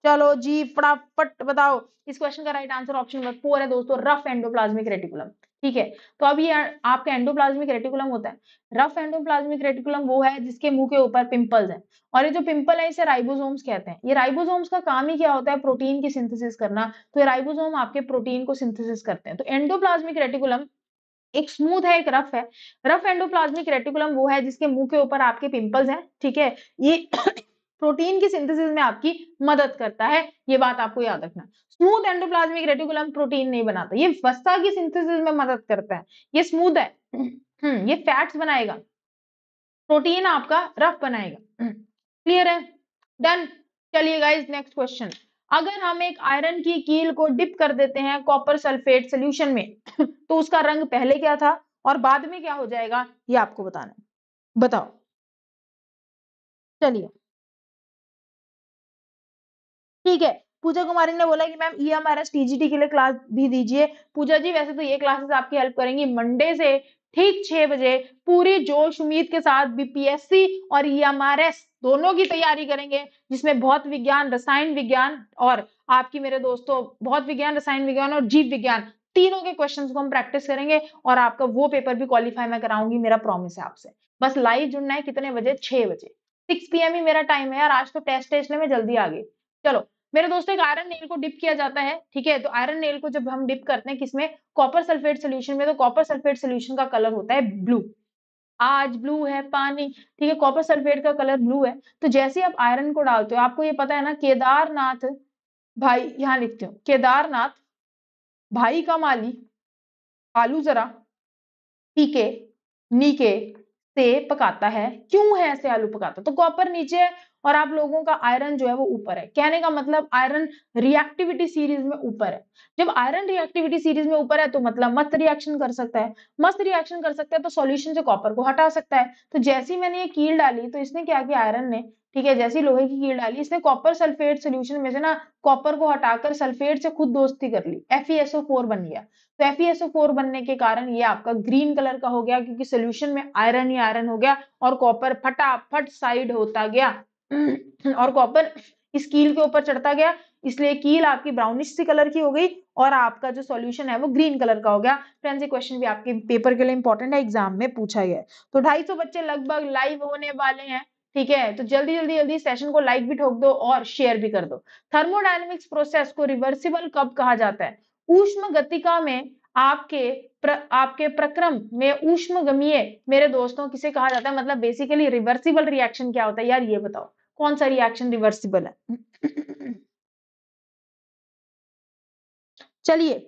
चलो जी फटाफट बताओ इस क्वेश्चन का right answer option number four है दोस्तों रफ एंडोप्लाज्मिक रेटिकुलम ठीक है तो अब ये आपका एंडोप्लाज्मिक रेटिकुलम होता है रफ एंडोप्लाज्मिक रेटिकुलम वो है जिसके मुंह के ऊपर पिंपल्स है और ये जो पिंपल है इसे राइबोसोम्स कहते हैं ये राइबोसोम्स का काम ही क्या होता है प्रोटीन की सिंथेसिस करना तो ये राइबोसोम आपके प्रोटीन को सिंथेसिस करते हैं तो एंडोप्लाज्मिक रेटिकुलम एक स्मूथ है एक रफ है रफ एंडोप्लाज्मिक रेटिकुलम वो है जिसके मुंह के ऊपर आपके पिंपल्स हैं ठीक है ये प्रोटीन [coughs] की सिंथेसिस में आपकी मदद करता है ये बात आपको याद रखना स्मूथ एंडोप्लाज्मिक रेटिकुलम प्रोटीन नहीं बनाता ये वस्ता की सिंथेसिस में मदद करता है ये स्मूथ है [coughs] हम्म, ये फैट्स बनाएगा प्रोटीन आपका रफ बनाएगा क्लियर [coughs] है डन चलिए गाइज नेक्स्ट क्वेश्चन अगर हम एक आयरन की कील को डिप कर देते हैं कॉपर सल्फेट सोल्यूशन में तो उसका रंग पहले क्या था और बाद में क्या हो जाएगा ये आपको बताना बताओ चलिए ठीक है पूजा कुमारी ने बोला कि ma'am E M R S TGT के लिए क्लास भी दीजिए पूजा जी वैसे तो ये क्लासेस आपकी हेल्प करेंगी मंडे से ठीक छह बजे पूरी जोश उम्मीद के साथ बीपीएससी और ईएमआरएस e दोनों की तैयारी करेंगे जिसमें बहुत विज्ञान रसायन विज्ञान और आपकी मेरे दोस्तों बहुत विज्ञान रसायन विज्ञान और जीव विज्ञान तीनों के क्वेश्चंस को हम प्रैक्टिस करेंगे और आपका वो पेपर भी क्वालिफाई मैं कराऊंगी मेरा प्रॉमिस है आपसे बस लाइव जुड़ना है कितने बजे छह बजे सिक्स पीएम ही मेरा टाइम है यार आज तो टेस्ट टेस्ट में जल्दी आ गई चलो मेरे दोस्तों एक आयरन नेल को डिप किया जाता है ठीक है तो आयरन नेल को जब हम डिप करते हैं किसमें कॉपर सल्फेट सोल्यूशन में तो कॉपर सल्फेट सोल्यूशन का कलर होता है ब्लू आज ब्लू है पानी ठीक है कॉपर सल्फेट का कलर ब्लू है तो जैसे आप आयरन को डालते हो आपको ये पता है ना केदारनाथ भाई यहाँ लिखते हो केदारनाथ भाई का माली आलू जरा पीके नीके से पकाता है क्यों है ऐसे आलू पकाता तो कॉपर नीचे है और आप लोगों का आयरन जो है वो ऊपर है कहने का मतलब आयरन रिएक्टिविटी सीरीज में ऊपर है जब आयरन रिएक्टिविटी सीरीज में ऊपर है तो मतलब मस्त रिएक्शन कर सकता है मस्त रिएक्शन कर सकता है तो सोल्यूशन से कॉपर को हटा सकता है तो जैसे ही मैंने ये कील डाली तो इसने क्या किया आयरन ने ठीक है जैसी लोहे की कील डाली इसने कॉपर सल्फेट सोल्यूशन में से ना कॉपर को हटाकर सल्फेट से खुद दोस्ती कर ली FeSO4 बन गया तो FeSO4 बनने के कारण ये आपका ग्रीन कलर का हो गया क्योंकि सोल्यूशन में आयरन ही आयरन हो गया और कॉपर फटाफट साइड होता गया हम्म, और कॉपर इस कील के ऊपर चढ़ता गया इसलिए कील आपकी ब्राउनिश सी कलर की हो गई और आपका जो सॉल्यूशन है वो ग्रीन कलर का हो गया फ्रेंड्स ये क्वेश्चन भी आपके पेपर के लिए इंपॉर्टेंट है एग्जाम में पूछा गया है तो 250 बच्चे लगभग लाइव होने वाले हैं ठीक है तो जल्दी जल्दी जल्दी सेशन को लाइक भी ठोक दो और शेयर भी कर दो थर्मोडाइनमिक्स प्रोसेस को रिवर्सिबल कब कहा जाता है ऊष्म गतिका में आपके प्र, आपके प्रक्रम में उष्मगमीय मेरे दोस्तों किसे कहा जाता है मतलब बेसिकली रिवर्सिबल रिएक्शन क्या होता है यार ये बताओ कौन सा रिएक्शन रिवर्सिबल है चलिए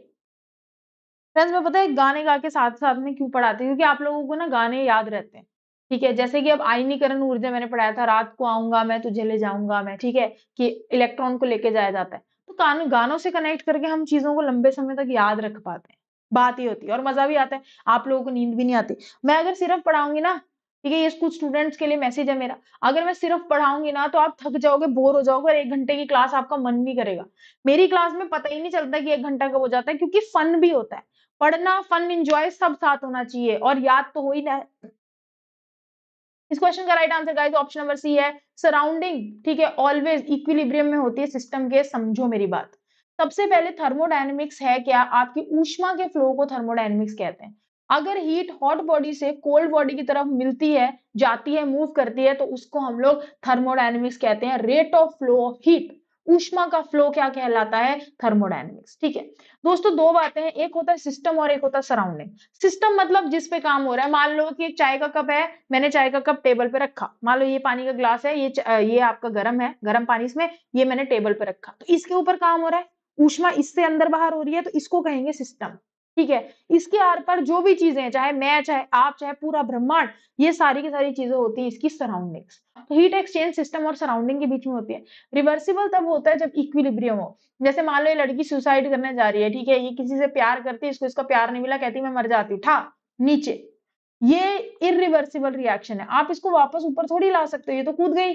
फ्रेंड्स मैं पता है गाने गा के साथ साथ में क्यों पढ़ाती हूँ क्योंकि आप लोगों को ना गाने याद रहते हैं ठीक है जैसे कि अब आयनीकरण ऊर्जा मैंने पढ़ाया था रात को आऊंगा मैं तुझे ले जाऊंगा मैं ठीक है कि इलेक्ट्रॉन को लेके जाया जाता है तो कान गानों से कनेक्ट करके हम चीजों को लंबे समय तक याद रख पाते हैं बात ही होती है और मजा भी आता है आप लोगों को नींद भी नहीं आती मैं अगर सिर्फ पढ़ाऊंगी ना ठीक है ये कुछ स्टूडेंट्स के लिए मैसेज है मेरा अगर मैं सिर्फ पढ़ाऊंगी ना तो आप थक जाओगे बोर हो जाओगे और एक घंटे की क्लास आपका मन भी करेगा मेरी क्लास में पता ही नहीं चलता कि एक घंटा कब हो जाता है क्योंकि फन भी होता है पढ़ना फन इंजॉय सब साथ होना चाहिए और याद तो हो ही ना इस क्वेश्चन का right answer guys option number C है सराउंडिंग ठीक है ऑलवेज इक्विलिब्रियम में होती है सिस्टम के समझो मेरी बात सबसे पहले थर्मोडाइनमिक्स है क्या आपकी ऊष्मा के फ्लो को थर्मोडाइनमिक्स कहते हैं अगर हीट हॉट बॉडी से कोल्ड बॉडी की तरफ मिलती है जाती है मूव करती है तो उसको हम लोग थर्मोडाइनमिक्स कहते हैं rate of flow of heat ऊष्मा का फ्लो क्या कहलाता है थर्मोडाइनमिक्स ठीक है दोस्तों दो बातें हैं एक होता है सिस्टम और एक होता है सराउंडिंग सिस्टम मतलब जिस पे काम हो रहा है मान लो कि एक चाय का कप है मैंने चाय का कप टेबल पे रखा मान लो ये पानी का ग्लास है ये ये आपका गर्म है गर्म पानी इसमें ये मैंने टेबल पे रखा तो इसके ऊपर काम हो रहा है ऊष्मा इससे अंदर बाहर हो रही है तो इसको कहेंगे सिस्टम ठीक है इसके आर पर जो भी चीजें हैं चाहे मैं चाहे आप चाहे पूरा ब्रह्मांड ये सारी की सारी चीजें होती हैं इसकी सराउंडिंग्स तो हीट एक्सचेंज सिस्टम और सराउंडिंग के बीच में होती है रिवर्सिबल तब होता है जब इक्विलिब्रियम हो जैसे मान लो ये लड़की सुसाइड करने जा रही है ठीक है ये किसी से प्यार करती है इसको इसका प्यार नहीं मिला कहती मैं मर जाती हूँ ठा नीचे ये इरिवर्सिबल रिएक्शन है आप इसको वापस ऊपर थोड़ी ला सकते हो ये तो कूद गई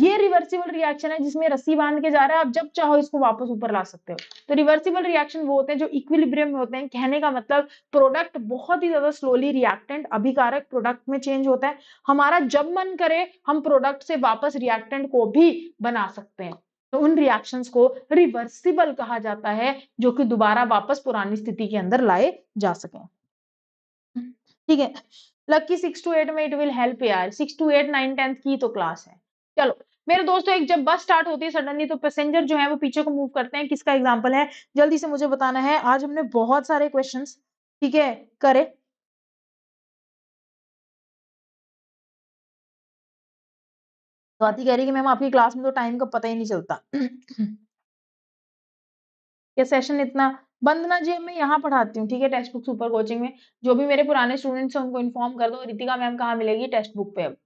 ये रिवर्सिबल रिएक्शन है जिसमें रस्सी बांध के जा रहा है आप जब चाहो इसको वापस ऊपर ला सकते हो तो रिवर्सिबल रिएक्शन वो होते हैं जो इक्विलिब्रियम में होते हैं कहने का मतलब प्रोडक्ट बहुत ही ज्यादा स्लोली रिएक्टेंट अभिकारक प्रोडक्ट में चेंज होता है हमारा जब मन करे हम प्रोडक्ट से वापस रिएक्टेंट को भी बना सकते हैं तो उन रिएक्शन को रिवर्सिबल कहा जाता है जो कि दोबारा वापस पुरानी स्थिति के अंदर लाए जा सके ठीक है लकी सिक्स टू एट में इट विल हेल्प यार six two eight nine tenth की तो क्लास है चलो मेरे दोस्तों एक जब बस स्टार्ट होती है सडनली तो पैसेंजर जो है वो पीछे को मूव करते हैं किसका एग्जाम्पल है जल्दी से मुझे बताना है आज हमने बहुत सारे क्वेश्चन ठीक है करे ही कह रही कि मैम आपकी क्लास में तो टाइम का पता ही नहीं चलता [clears throat] ये सेशन इतना बंदना जी मैं यहाँ पढ़ाती हूँ ठीक है टेक्स्ट बुक सुपर कोचिंग में जो भी मेरे पुराने स्टूडेंट्स हैं उनको इन्फॉर्म कर दो रितिका मैम कहाँ मिलेगी टेक्स्ट बुक पे अब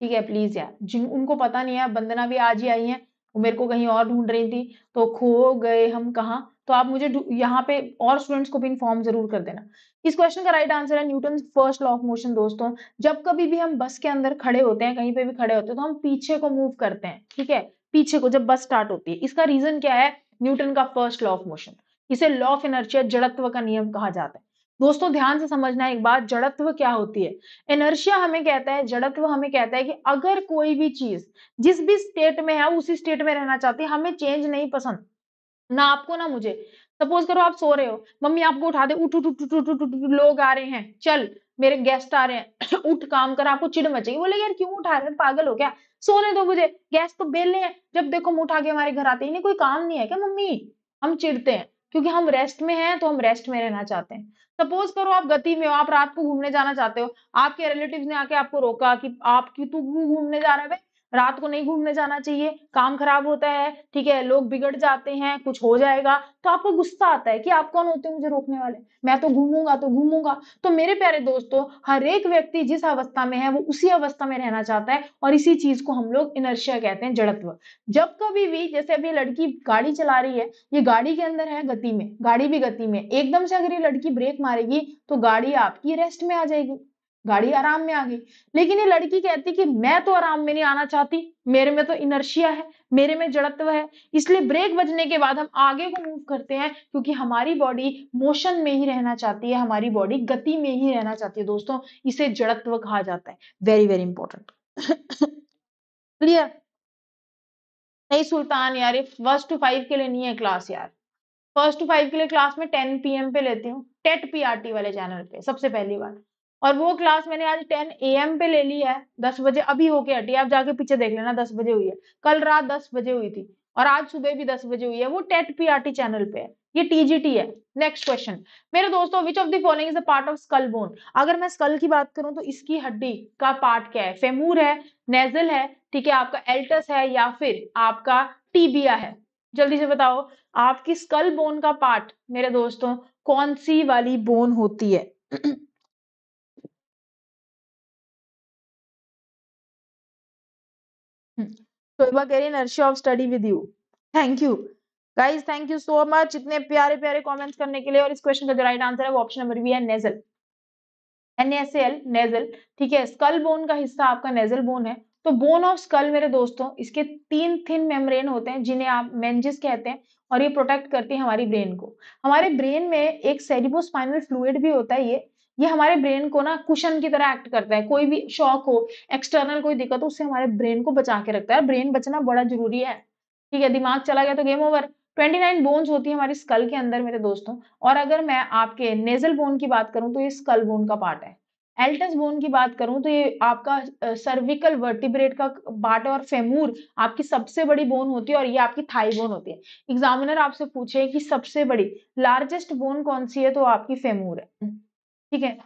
ठीक है प्लीज यार जिन उनको पता नहीं है बंदना भी आज ही आई है वो मेरे को कहीं और ढूंढ रही थी तो खो गए हम कहा तो आप मुझे यहाँ पे और स्टूडेंट्स को भी इन्फॉर्म जरूर कर देना इस क्वेश्चन का राइट आंसर है Newton first law of motion दोस्तों जब कभी भी हम बस के अंदर खड़े होते हैं कहीं पे भी खड़े होते हैं तो हम पीछे को मूव करते हैं ठीक है पीछे को जब बस स्टार्ट होती है इसका रीजन क्या है न्यूटन का फर्स्ट लॉ ऑफ मोशन इसे लॉ ऑफ एनर्जी जड़त्व का नियम कहा जाता है दोस्तों ध्यान से समझना एक बात जड़त्व क्या होती है एनर्शिया हमें कहता है जड़त्व हमें कहता है कि अगर कोई भी चीज जिस भी स्टेट में है उसी स्टेट में रहना चाहती है हमें चेंज नहीं पसंद ना आपको ना मुझे सपोज करो आप सो रहे हो मम्मी आपको उठा दे उठ उठ उठ उठ उठ लोग आ रहे हैं चल मेरे गेस्ट आ रहे हैं [coughs] उठ काम कर आपको चिड़ मचेगी बोले यार क्यों उठा रहे हैं पागल हो क्या सोने दो तो मुझे गैस तो बेल हैं जब देखो हम उठा के हमारे घर आते हैं कोई काम नहीं है क्या मम्मी हम चिड़ते हैं क्योंकि हम रेस्ट में हैं तो हम रेस्ट में रहना चाहते हैं सपोज करो आप गति में हो आप रात को घूमने जाना चाहते हो आपके रिलेटिव्स ने आके आपको रोका कि आप क्यों तू घूमने जा रहा है रात को नहीं घूमने जाना चाहिए काम खराब होता है ठीक है लोग बिगड़ जाते हैं कुछ हो जाएगा तो आपको गुस्सा आता है कि आप कौन होते हो मुझे रोकने वाले मैं तो घूमूंगा तो घूमूंगा तो मेरे प्यारे दोस्तों हर एक व्यक्ति जिस अवस्था में है वो उसी अवस्था में रहना चाहता है और इसी चीज को हम लोग इनर्शिया कहते हैं जड़त्व जब कभी भी जैसे अभी ये लड़की गाड़ी चला रही है ये गाड़ी के अंदर है गति में गाड़ी भी गति में एकदम से अगर ये लड़की ब्रेक मारेगी तो गाड़ी आपकी रेस्ट में आ जाएगी गाड़ी आराम में आ गई लेकिन ये लड़की कहती कि मैं तो आराम में नहीं आना चाहती मेरे में तो इनर्शिया है मेरे में जड़त्व है इसलिए ब्रेक बजने के बाद हम आगे को मूव करते हैं क्योंकि हमारी बॉडी मोशन में ही रहना चाहती है हमारी बॉडी गति में ही रहना चाहती है दोस्तों इसे जड़त्व कहा जाता है वेरी वेरी इंपॉर्टेंट क्लियर नहीं सुल्तान यार ये फर्स्ट टू फाइव के लिए नहीं है क्लास यार फर्स्ट टू फाइव के लिए क्लास में टेन पीएम पे लेती हूँ टेट टी वाले चैनल पे सबसे पहली बार और वो क्लास मैंने आज टेन ए एम पे ले ली है दस बजे अभी होके हटी आप जाके पीछे देख लेना दस बजे हुई है कल रात दस बजे हुई थी और आज सुबह भी दस बजे हुई है वो टेट पीआरटी चैनल पे है ये टीजीटी है नेक्स्ट क्वेश्चन मेरे दोस्तों which of the following is a part of skull bone अगर मैं स्कल की बात करूं तो इसकी हड्डी का पार्ट क्या है फेमूर है नेजल है ठीक है आपका एल्टस है या फिर आपका टीबिया है जल्दी से बताओ आपकी स्कल बोन का पार्ट मेरे दोस्तों कौन सी वाली बोन होती है [clears throat] शोभा कह रही नर्शिया of study with you thank you guys thank you so much इतने प्यारे प्यारे कॉमेंट्स करने के लिए और इस क्वेश्चन का जो राइट आंसर है वो ऑप्शन नंबर बी है nasal N S L nasal ठीक है स्कल बोन का हिस्सा आपका नेजल बोन है तो बोन ऑफ स्कल मेरे दोस्तों इसके तीन थिन मेम्ब्रेन होते हैं जिन्हें आप मेंजिस कहते हैं और ये प्रोटेक्ट करती है हमारी ब्रेन को हमारे ब्रेन में एक सेरिबोस्पाइनल फ्लूड भी होता है ये ये हमारे ब्रेन को ना कुशन की तरह एक्ट करता है कोई भी शॉक हो एक्सटर्नल कोई दिक्कत हो उससे हमारे ब्रेन को बचा के रखता है ब्रेन बचना बड़ा जरूरी है ठीक है दिमाग चला गया तो गेम ओवर 29 बोन्स होती है हमारी स्कल के अंदर मेरे दोस्तों और अगर मैं आपके नेजल बोन की बात करूं तो ये स्कल बोन का पार्ट है एल्टस बोन की बात करूं तो ये आपका सर्विकल वर्टिब्रेट का पार्ट है और फेमूर आपकी सबसे बड़ी बोन होती है और ये आपकी थाई बोन होती है एग्जामिनर आपसे पूछे कि सबसे बड़ी लार्जेस्ट बोन कौन सी है तो आपकी फेमूर है ठीक है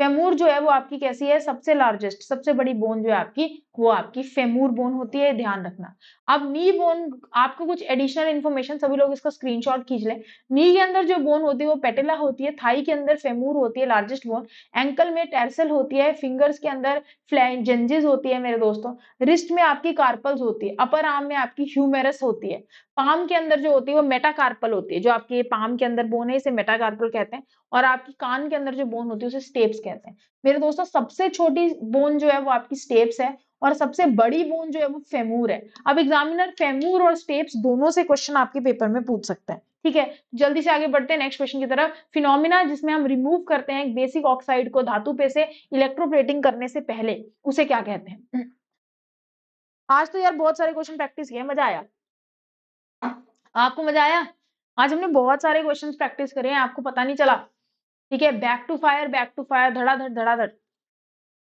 फेमूर जो है वो आपकी कैसी है सबसे लार्जेस्ट सबसे बड़ी बोन जो है आपकी वो आपकी फेमूर बोन होती है ध्यान रखना अब नी बोन आपको कुछ एडिशनल इन्फॉर्मेशन सभी लोग इसका स्क्रीनशॉट खींच लें नी के अंदर जो बोन होती है वो पेटेला होती है थाई के अंदर फेमूर होती है लार्जेस्ट बोन एंकल में टेरसल होती है फिंगर्स के अंदर जेंजिस होती है मेरे दोस्तों रिस्ट में आपकी कार्पल्स होती है अपर आर्म में आपकी ह्यूमेरस होती है पाम के अंदर जो होती है वो मेटाकार्पल होती है जो आपके पाम के अंदर बोन है इसे मेटाकार्पल कहते हैं और आपकी कान के अंदर जो बोन होती है उसे स्टेप्स कहते हैं मेरे दोस्तों सबसे छोटी बोन जो है वो आपकी स्टेप्स है और सबसे बड़ी बोन जो है वो फेमूर है अब एग्जामिनर फेमूर और स्टेप्स दोनों से क्वेश्चन आपके पेपर में पूछ सकता है ठीक है जल्दी से आगे बढ़ते हैं नेक्स्ट क्वेश्चन की तरफ फिनोमिना जिसमें हम रिमूव करते हैं बेसिक ऑक्साइड को धातु पे से इलेक्ट्रोप्लेटिंग करने से पहले उसे क्या कहते हैं [clears throat] आज तो यार बहुत सारे क्वेश्चन प्रैक्टिस किए मजा आया आपको मजा आया आज हमने बहुत सारे क्वेश्चंस प्रैक्टिस करे हैं आपको पता नहीं चला ठीक है back to fire back to fire धड़ाधड़ धड़ाधड़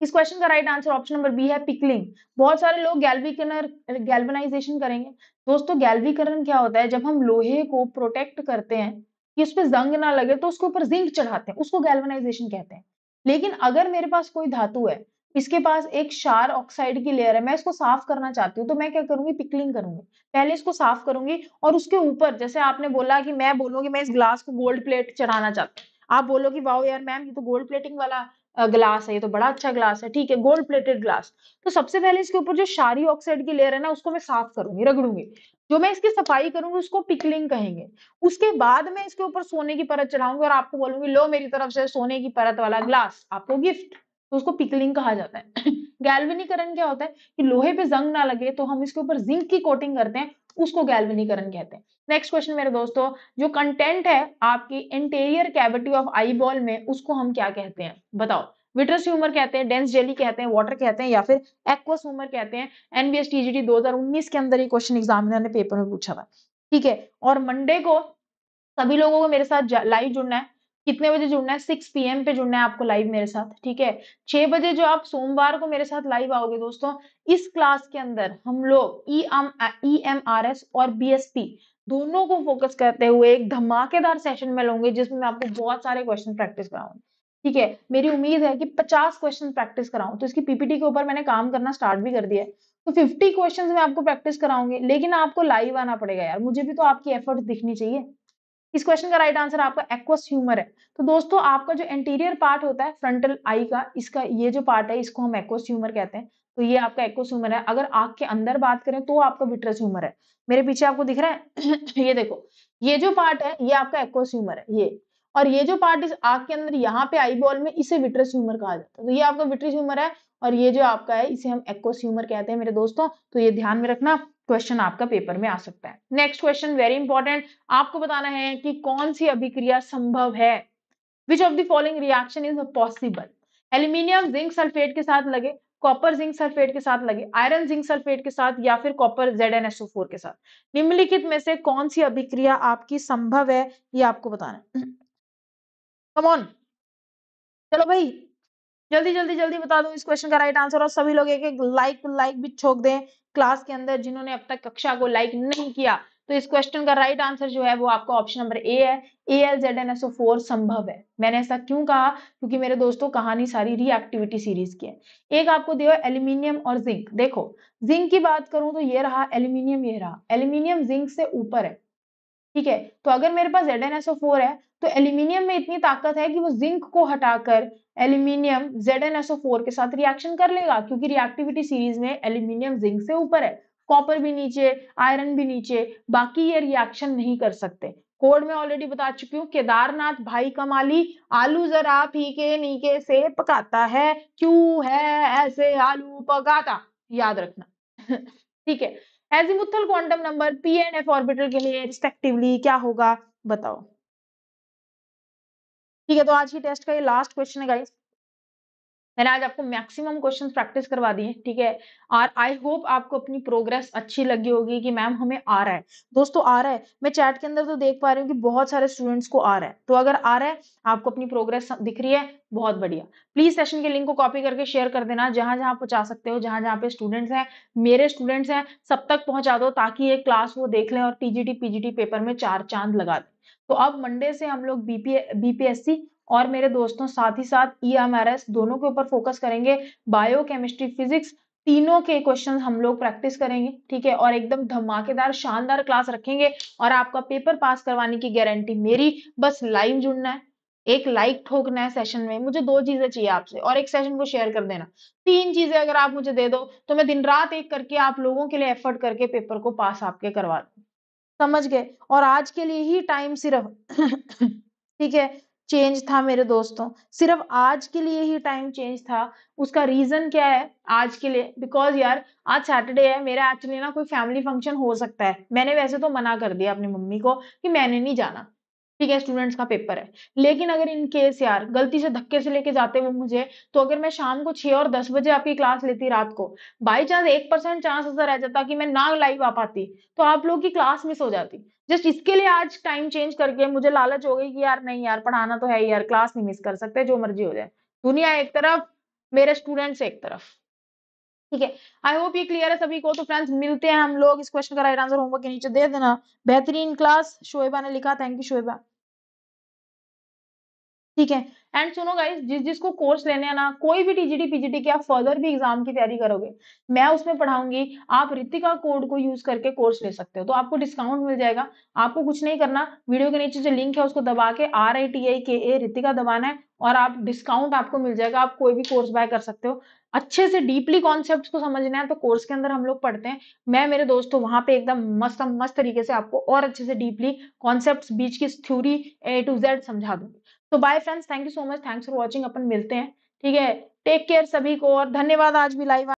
इस क्वेश्चन का right answer option number B है पिकलिंग बहुत सारे लोग गैल्विकनर गैल्वनाइजेशन करेंगे दोस्तों गैल्विकरण क्या होता है जब हम लोहे को प्रोटेक्ट करते हैं कि उस पर जंग ना लगे तो उसके ऊपर जिंक चढ़ाते हैं उसको गैल्वनाइजेशन कहते हैं लेकिन अगर मेरे पास कोई धातु है इसके पास एक शार ऑक्साइड की लेयर है मैं इसको साफ करना चाहती हूँ तो मैं क्या करूंगी पिकलिंग करूंगी पहले इसको साफ करूंगी और उसके ऊपर जैसे आपने बोला कि मैं बोलूंगी मैं इस ग्लास को गोल्ड प्लेट चढ़ाना चाहती हूँ आप बोलो कि वाओ यार मैम ये तो गोल्ड प्लेटिंग वाला ग्लास है ये तो बड़ा अच्छा ग्लास है ठीक है गोल्ड प्लेटेड ग्लास तो सबसे पहले इसके ऊपर जो शारी ऑक्साइड की लेयर है ना उसको मैं साफ करूंगी रगड़ूंगी जो मैं इसकी सफाई करूंगी उसको पिकलिंग कहेंगे उसके बाद मैं इसके ऊपर सोने की परत चढ़ाऊंगी और आपको बोलूंगी लो मेरी तरफ से सोने की परत वाला ग्लास आपको गिफ्ट तो उसको पिकलिंग कहा जाता है [laughs] गैल्वनीकरण क्या होता है कि लोहे पे जंग ना लगे तो हम इसके ऊपर जिंक की कोटिंग करते हैं उसको गैल्वनीकरण कहते हैं नेक्स्ट क्वेश्चन मेरे दोस्तों जो कंटेंट है आपकी interior cavity of eye ball में उसको हम क्या कहते हैं बताओ विट्रस ह्यूमर कहते हैं डेंस जेली कहते हैं वाटर कहते हैं या फिर एक्वस ह्यूमर कहते हैं एनबीएस टीजीटी उन्नीस के अंदर ये क्वेश्चन एग्जामिनर ने पेपर में पूछा था ठीक है और मंडे को सभी लोगों को मेरे साथ लाइव जुड़ना है कितने बजे जुड़ना है सिक्स पीएम पे जुड़ना है आपको लाइव मेरे साथ ठीक है छह बजे जो आप सोमवार को मेरे साथ लाइव आओगे दोस्तों इस क्लास के अंदर हम लोग E M E M R S और बी एस पी दोनों को फोकस करते हुए एक धमाकेदार सेशन में लूंगी जिसमें मैं आपको बहुत सारे क्वेश्चन प्रैक्टिस कराऊंगी ठीक है मेरी उम्मीद है कि 50 क्वेश्चन प्रैक्टिस कराऊं तो इसकी पीपीटी के ऊपर मैंने काम करना स्टार्ट भी कर दिया है तो 50 क्वेश्चंस मैं आपको प्रैक्टिस कराऊंगी लेकिन आपको लाइव आना पड़ेगा यार मुझे भी तो आपकी एफर्ट दिखनी चाहिए इस क्वेश्चन का राइट आंसर आपका एक्वस ह्यूमर है तो दोस्तों आपका जो एंटीरियर पार्ट होता है फ्रंटल आई का इसका ये जो पार्ट है इसको हम एक्वस ह्यूमर कहते हैं तो ये आपका एक्वस ह्यूमर है अगर आंख के अंदर बात करें तो आपका विट्रस ह्यूमर है मेरे पीछे आपको दिख रहा है [clears throat] ये देखो ये जो पार्ट है ये आपका एक्वस ह्यूमर है ये और ये जो पार्ट इस आंख के अंदर यहाँ पे आई बॉल में इसे विट्रस ह्यूमर कहा जाता है तो ये आपका विट्रस ह्यूमर है और ये जो आपका है इसे हम एक्वस ह्यूमर कहते हैं मेरे दोस्तों तो ये ध्यान में रखना क्वेश्चन आपका पेपर में आ सकता है नेक्स्ट क्वेश्चन वेरी इंपॉर्टेंट आपको बताना है कि कौन सी अभिक्रिया संभव है which of the following reaction is possible aluminium zinc sulphate के साथ लगे कॉपर जिंक सल्फेट के साथ लगे आयरन जिंक सल्फेट के साथ या फिर कॉपर जेड एन के साथ निम्नलिखित में से कौन सी अभिक्रिया आपकी संभव है ये आपको बताना है कमॉन चलो भाई जल्दी जल्दी जल्दी बता दो इस क्वेश्चन का राइट आंसर और सभी लोग एक एक लाइक लाइक भी छोक दें क्लास के अंदर जिन्होंने अब तक कक्षा को लाइक नहीं किया तो इस क्वेश्चन का राइट आंसर जो है वो आपका ऑप्शन नंबर ए है A L Z N S O four संभव है मैंने ऐसा क्यों कहा क्योंकि मेरे दोस्तों कहानी सारी रिएक्टिविटी सीरीज की है एक आपको दिया एल्यूमिनियम और जिंक देखो जिंक की बात करूं तो ये रहा एल्यूमिनियम ये रहा एल्यूमिनियम जिंक से ऊपर है ठीक है तो अगर मेरे पास Z N S O four है तो एल्यूमिनियम में इतनी ताकत है कि वो जिंक को हटाकर एल्यूमिनियम Zn के साथ रिएक्शन कर लेगा क्योंकि रिएक्टिविटी सीरीज में एल्यूमिनियम जिंक से ऊपर है कॉपर भी नीचे आयरन भी नीचे बाकी ये रिएक्शन नहीं कर सकते कोड में ऑलरेडी बता चुकी हूँ केदारनाथ भाई कमाली आलू जरा फीके नीके से पकाता है क्यों है ऐसे आलू पकाता याद रखना [laughs] ठीक है azimuthal quantum number P and F orbital के लिए रिस्पेक्टिवली क्या होगा बताओ ठीक है तो आज की टेस्ट का ये लास्ट क्वेश्चन है गाइस मैंने आज आपको मैक्सिमम क्वेश्चन प्रैक्टिस करवा दिए ठीक है और आई होप आपको अपनी प्रोग्रेस अच्छी लगी होगी कि मैम हमें आ रहा है दोस्तों आ रहा है मैं चैट के अंदर तो देख पा रही हूँ कि बहुत सारे स्टूडेंट्स को आ रहा है तो अगर आ रहा है आपको अपनी प्रोग्रेस दिख रही है बहुत बढ़िया प्लीज सेशन के लिंक को कॉपी करके शेयर कर देना जहां जहां पहुंचा सकते हो जहां जहां पे स्टूडेंट्स हैं मेरे स्टूडेंट्स हैं सब तक पहुंचा दो ताकि ये क्लास वो देख लें और टीजीटी पीजीटी पेपर में चार चांद लगा दें तो अब मंडे से हम लोग बीपीए बीपीएससी और मेरे दोस्तों साथ ही साथ ई एम आर एस दोनों के ऊपर फोकस करेंगे बायो केमिस्ट्री फिजिक्स तीनों के क्वेश्चन हम लोग प्रैक्टिस करेंगे ठीक है और एकदम धमाकेदार शानदार क्लास रखेंगे और आपका पेपर पास करवाने की गारंटी मेरी बस लाइव जुड़ना है एक लाइक ठोकना है सेशन में मुझे दो चीजें चाहिए आपसे और एक सेशन को शेयर कर देना तीन चीजें अगर आप मुझे दे दो तो मैं दिन रात एक करके आप लोगों के लिए एफर्ट करके पेपर को पास आपके करवा दू समझ गए और आज के लिए ही टाइम सिर्फ [coughs] ठीक है चेंज था मेरे दोस्तों सिर्फ आज के लिए ही टाइम चेंज था उसका रीजन क्या है आज के लिए बिकॉज यार आज सैटरडे है मेरा एक्चुअली ना कोई फैमिली फंक्शन हो सकता है मैंने वैसे तो मना कर दिया अपनी मम्मी को कि मैंने नहीं जाना ठीक है स्टूडेंट्स का पेपर है लेकिन अगर इन केस यार गलती से धक्के से लेके जाते वो मुझे तो अगर मैं शाम को छह और दस बजे आपकी क्लास लेती रात को बाई चांस एक परसेंट चांस ऐसा रह जाता कि मैं ना लाइव आ पाती तो आप लोग की क्लास मिस हो जाती जस्ट इसके लिए आज टाइम चेंज करके मुझे लालच हो गई कि यार नहीं यार पढ़ाना तो है यार क्लास नहीं मिस कर सकते जो मर्जी हो जाए दुनिया एक तरफ मेरे स्टूडेंट्स एक तरफ ठीक है आई होप ये क्लियर है सभी को तो फ्रेंड्स मिलते हैं हम लोग इस क्वेश्चन का राइट आंसर होमवर्क के नीचे दे देना बेहतरीन क्लास शोएबा ने लिखा थैंक यू शोएबा ठीक है एंड सुनो गाइस जिस जिसको कोर्स लेने है ना कोई भी टीजीटी पीजीटी के आप फर्दर भी एग्जाम की तैयारी करोगे मैं उसमें पढ़ाऊंगी आप रितिका कोड को यूज करके कोर्स ले सकते हो तो आपको डिस्काउंट मिल जाएगा आपको कुछ नहीं करना वीडियो के नीचे जो लिंक है उसको दबा के आर आई टी आई के ए रितिका दबाना है और आप डिस्काउंट आपको मिल जाएगा आप कोई भी कोर्स बाय कर सकते हो अच्छे से डीपली कॉन्सेप्ट को समझना है तो कोर्स के अंदर हम लोग पढ़ते हैं मैं मेरे दोस्तों वहां पे एकदम मस्त मस्त तरीके से आपको और अच्छे से डीपली कॉन्सेप्ट बीच की थ्योरी ए टू जेड समझा दूंगी तो bye friends thank you so much thanks for watching अपन मिलते हैं ठीक है टेक केयर सभी को और धन्यवाद आज भी लाइव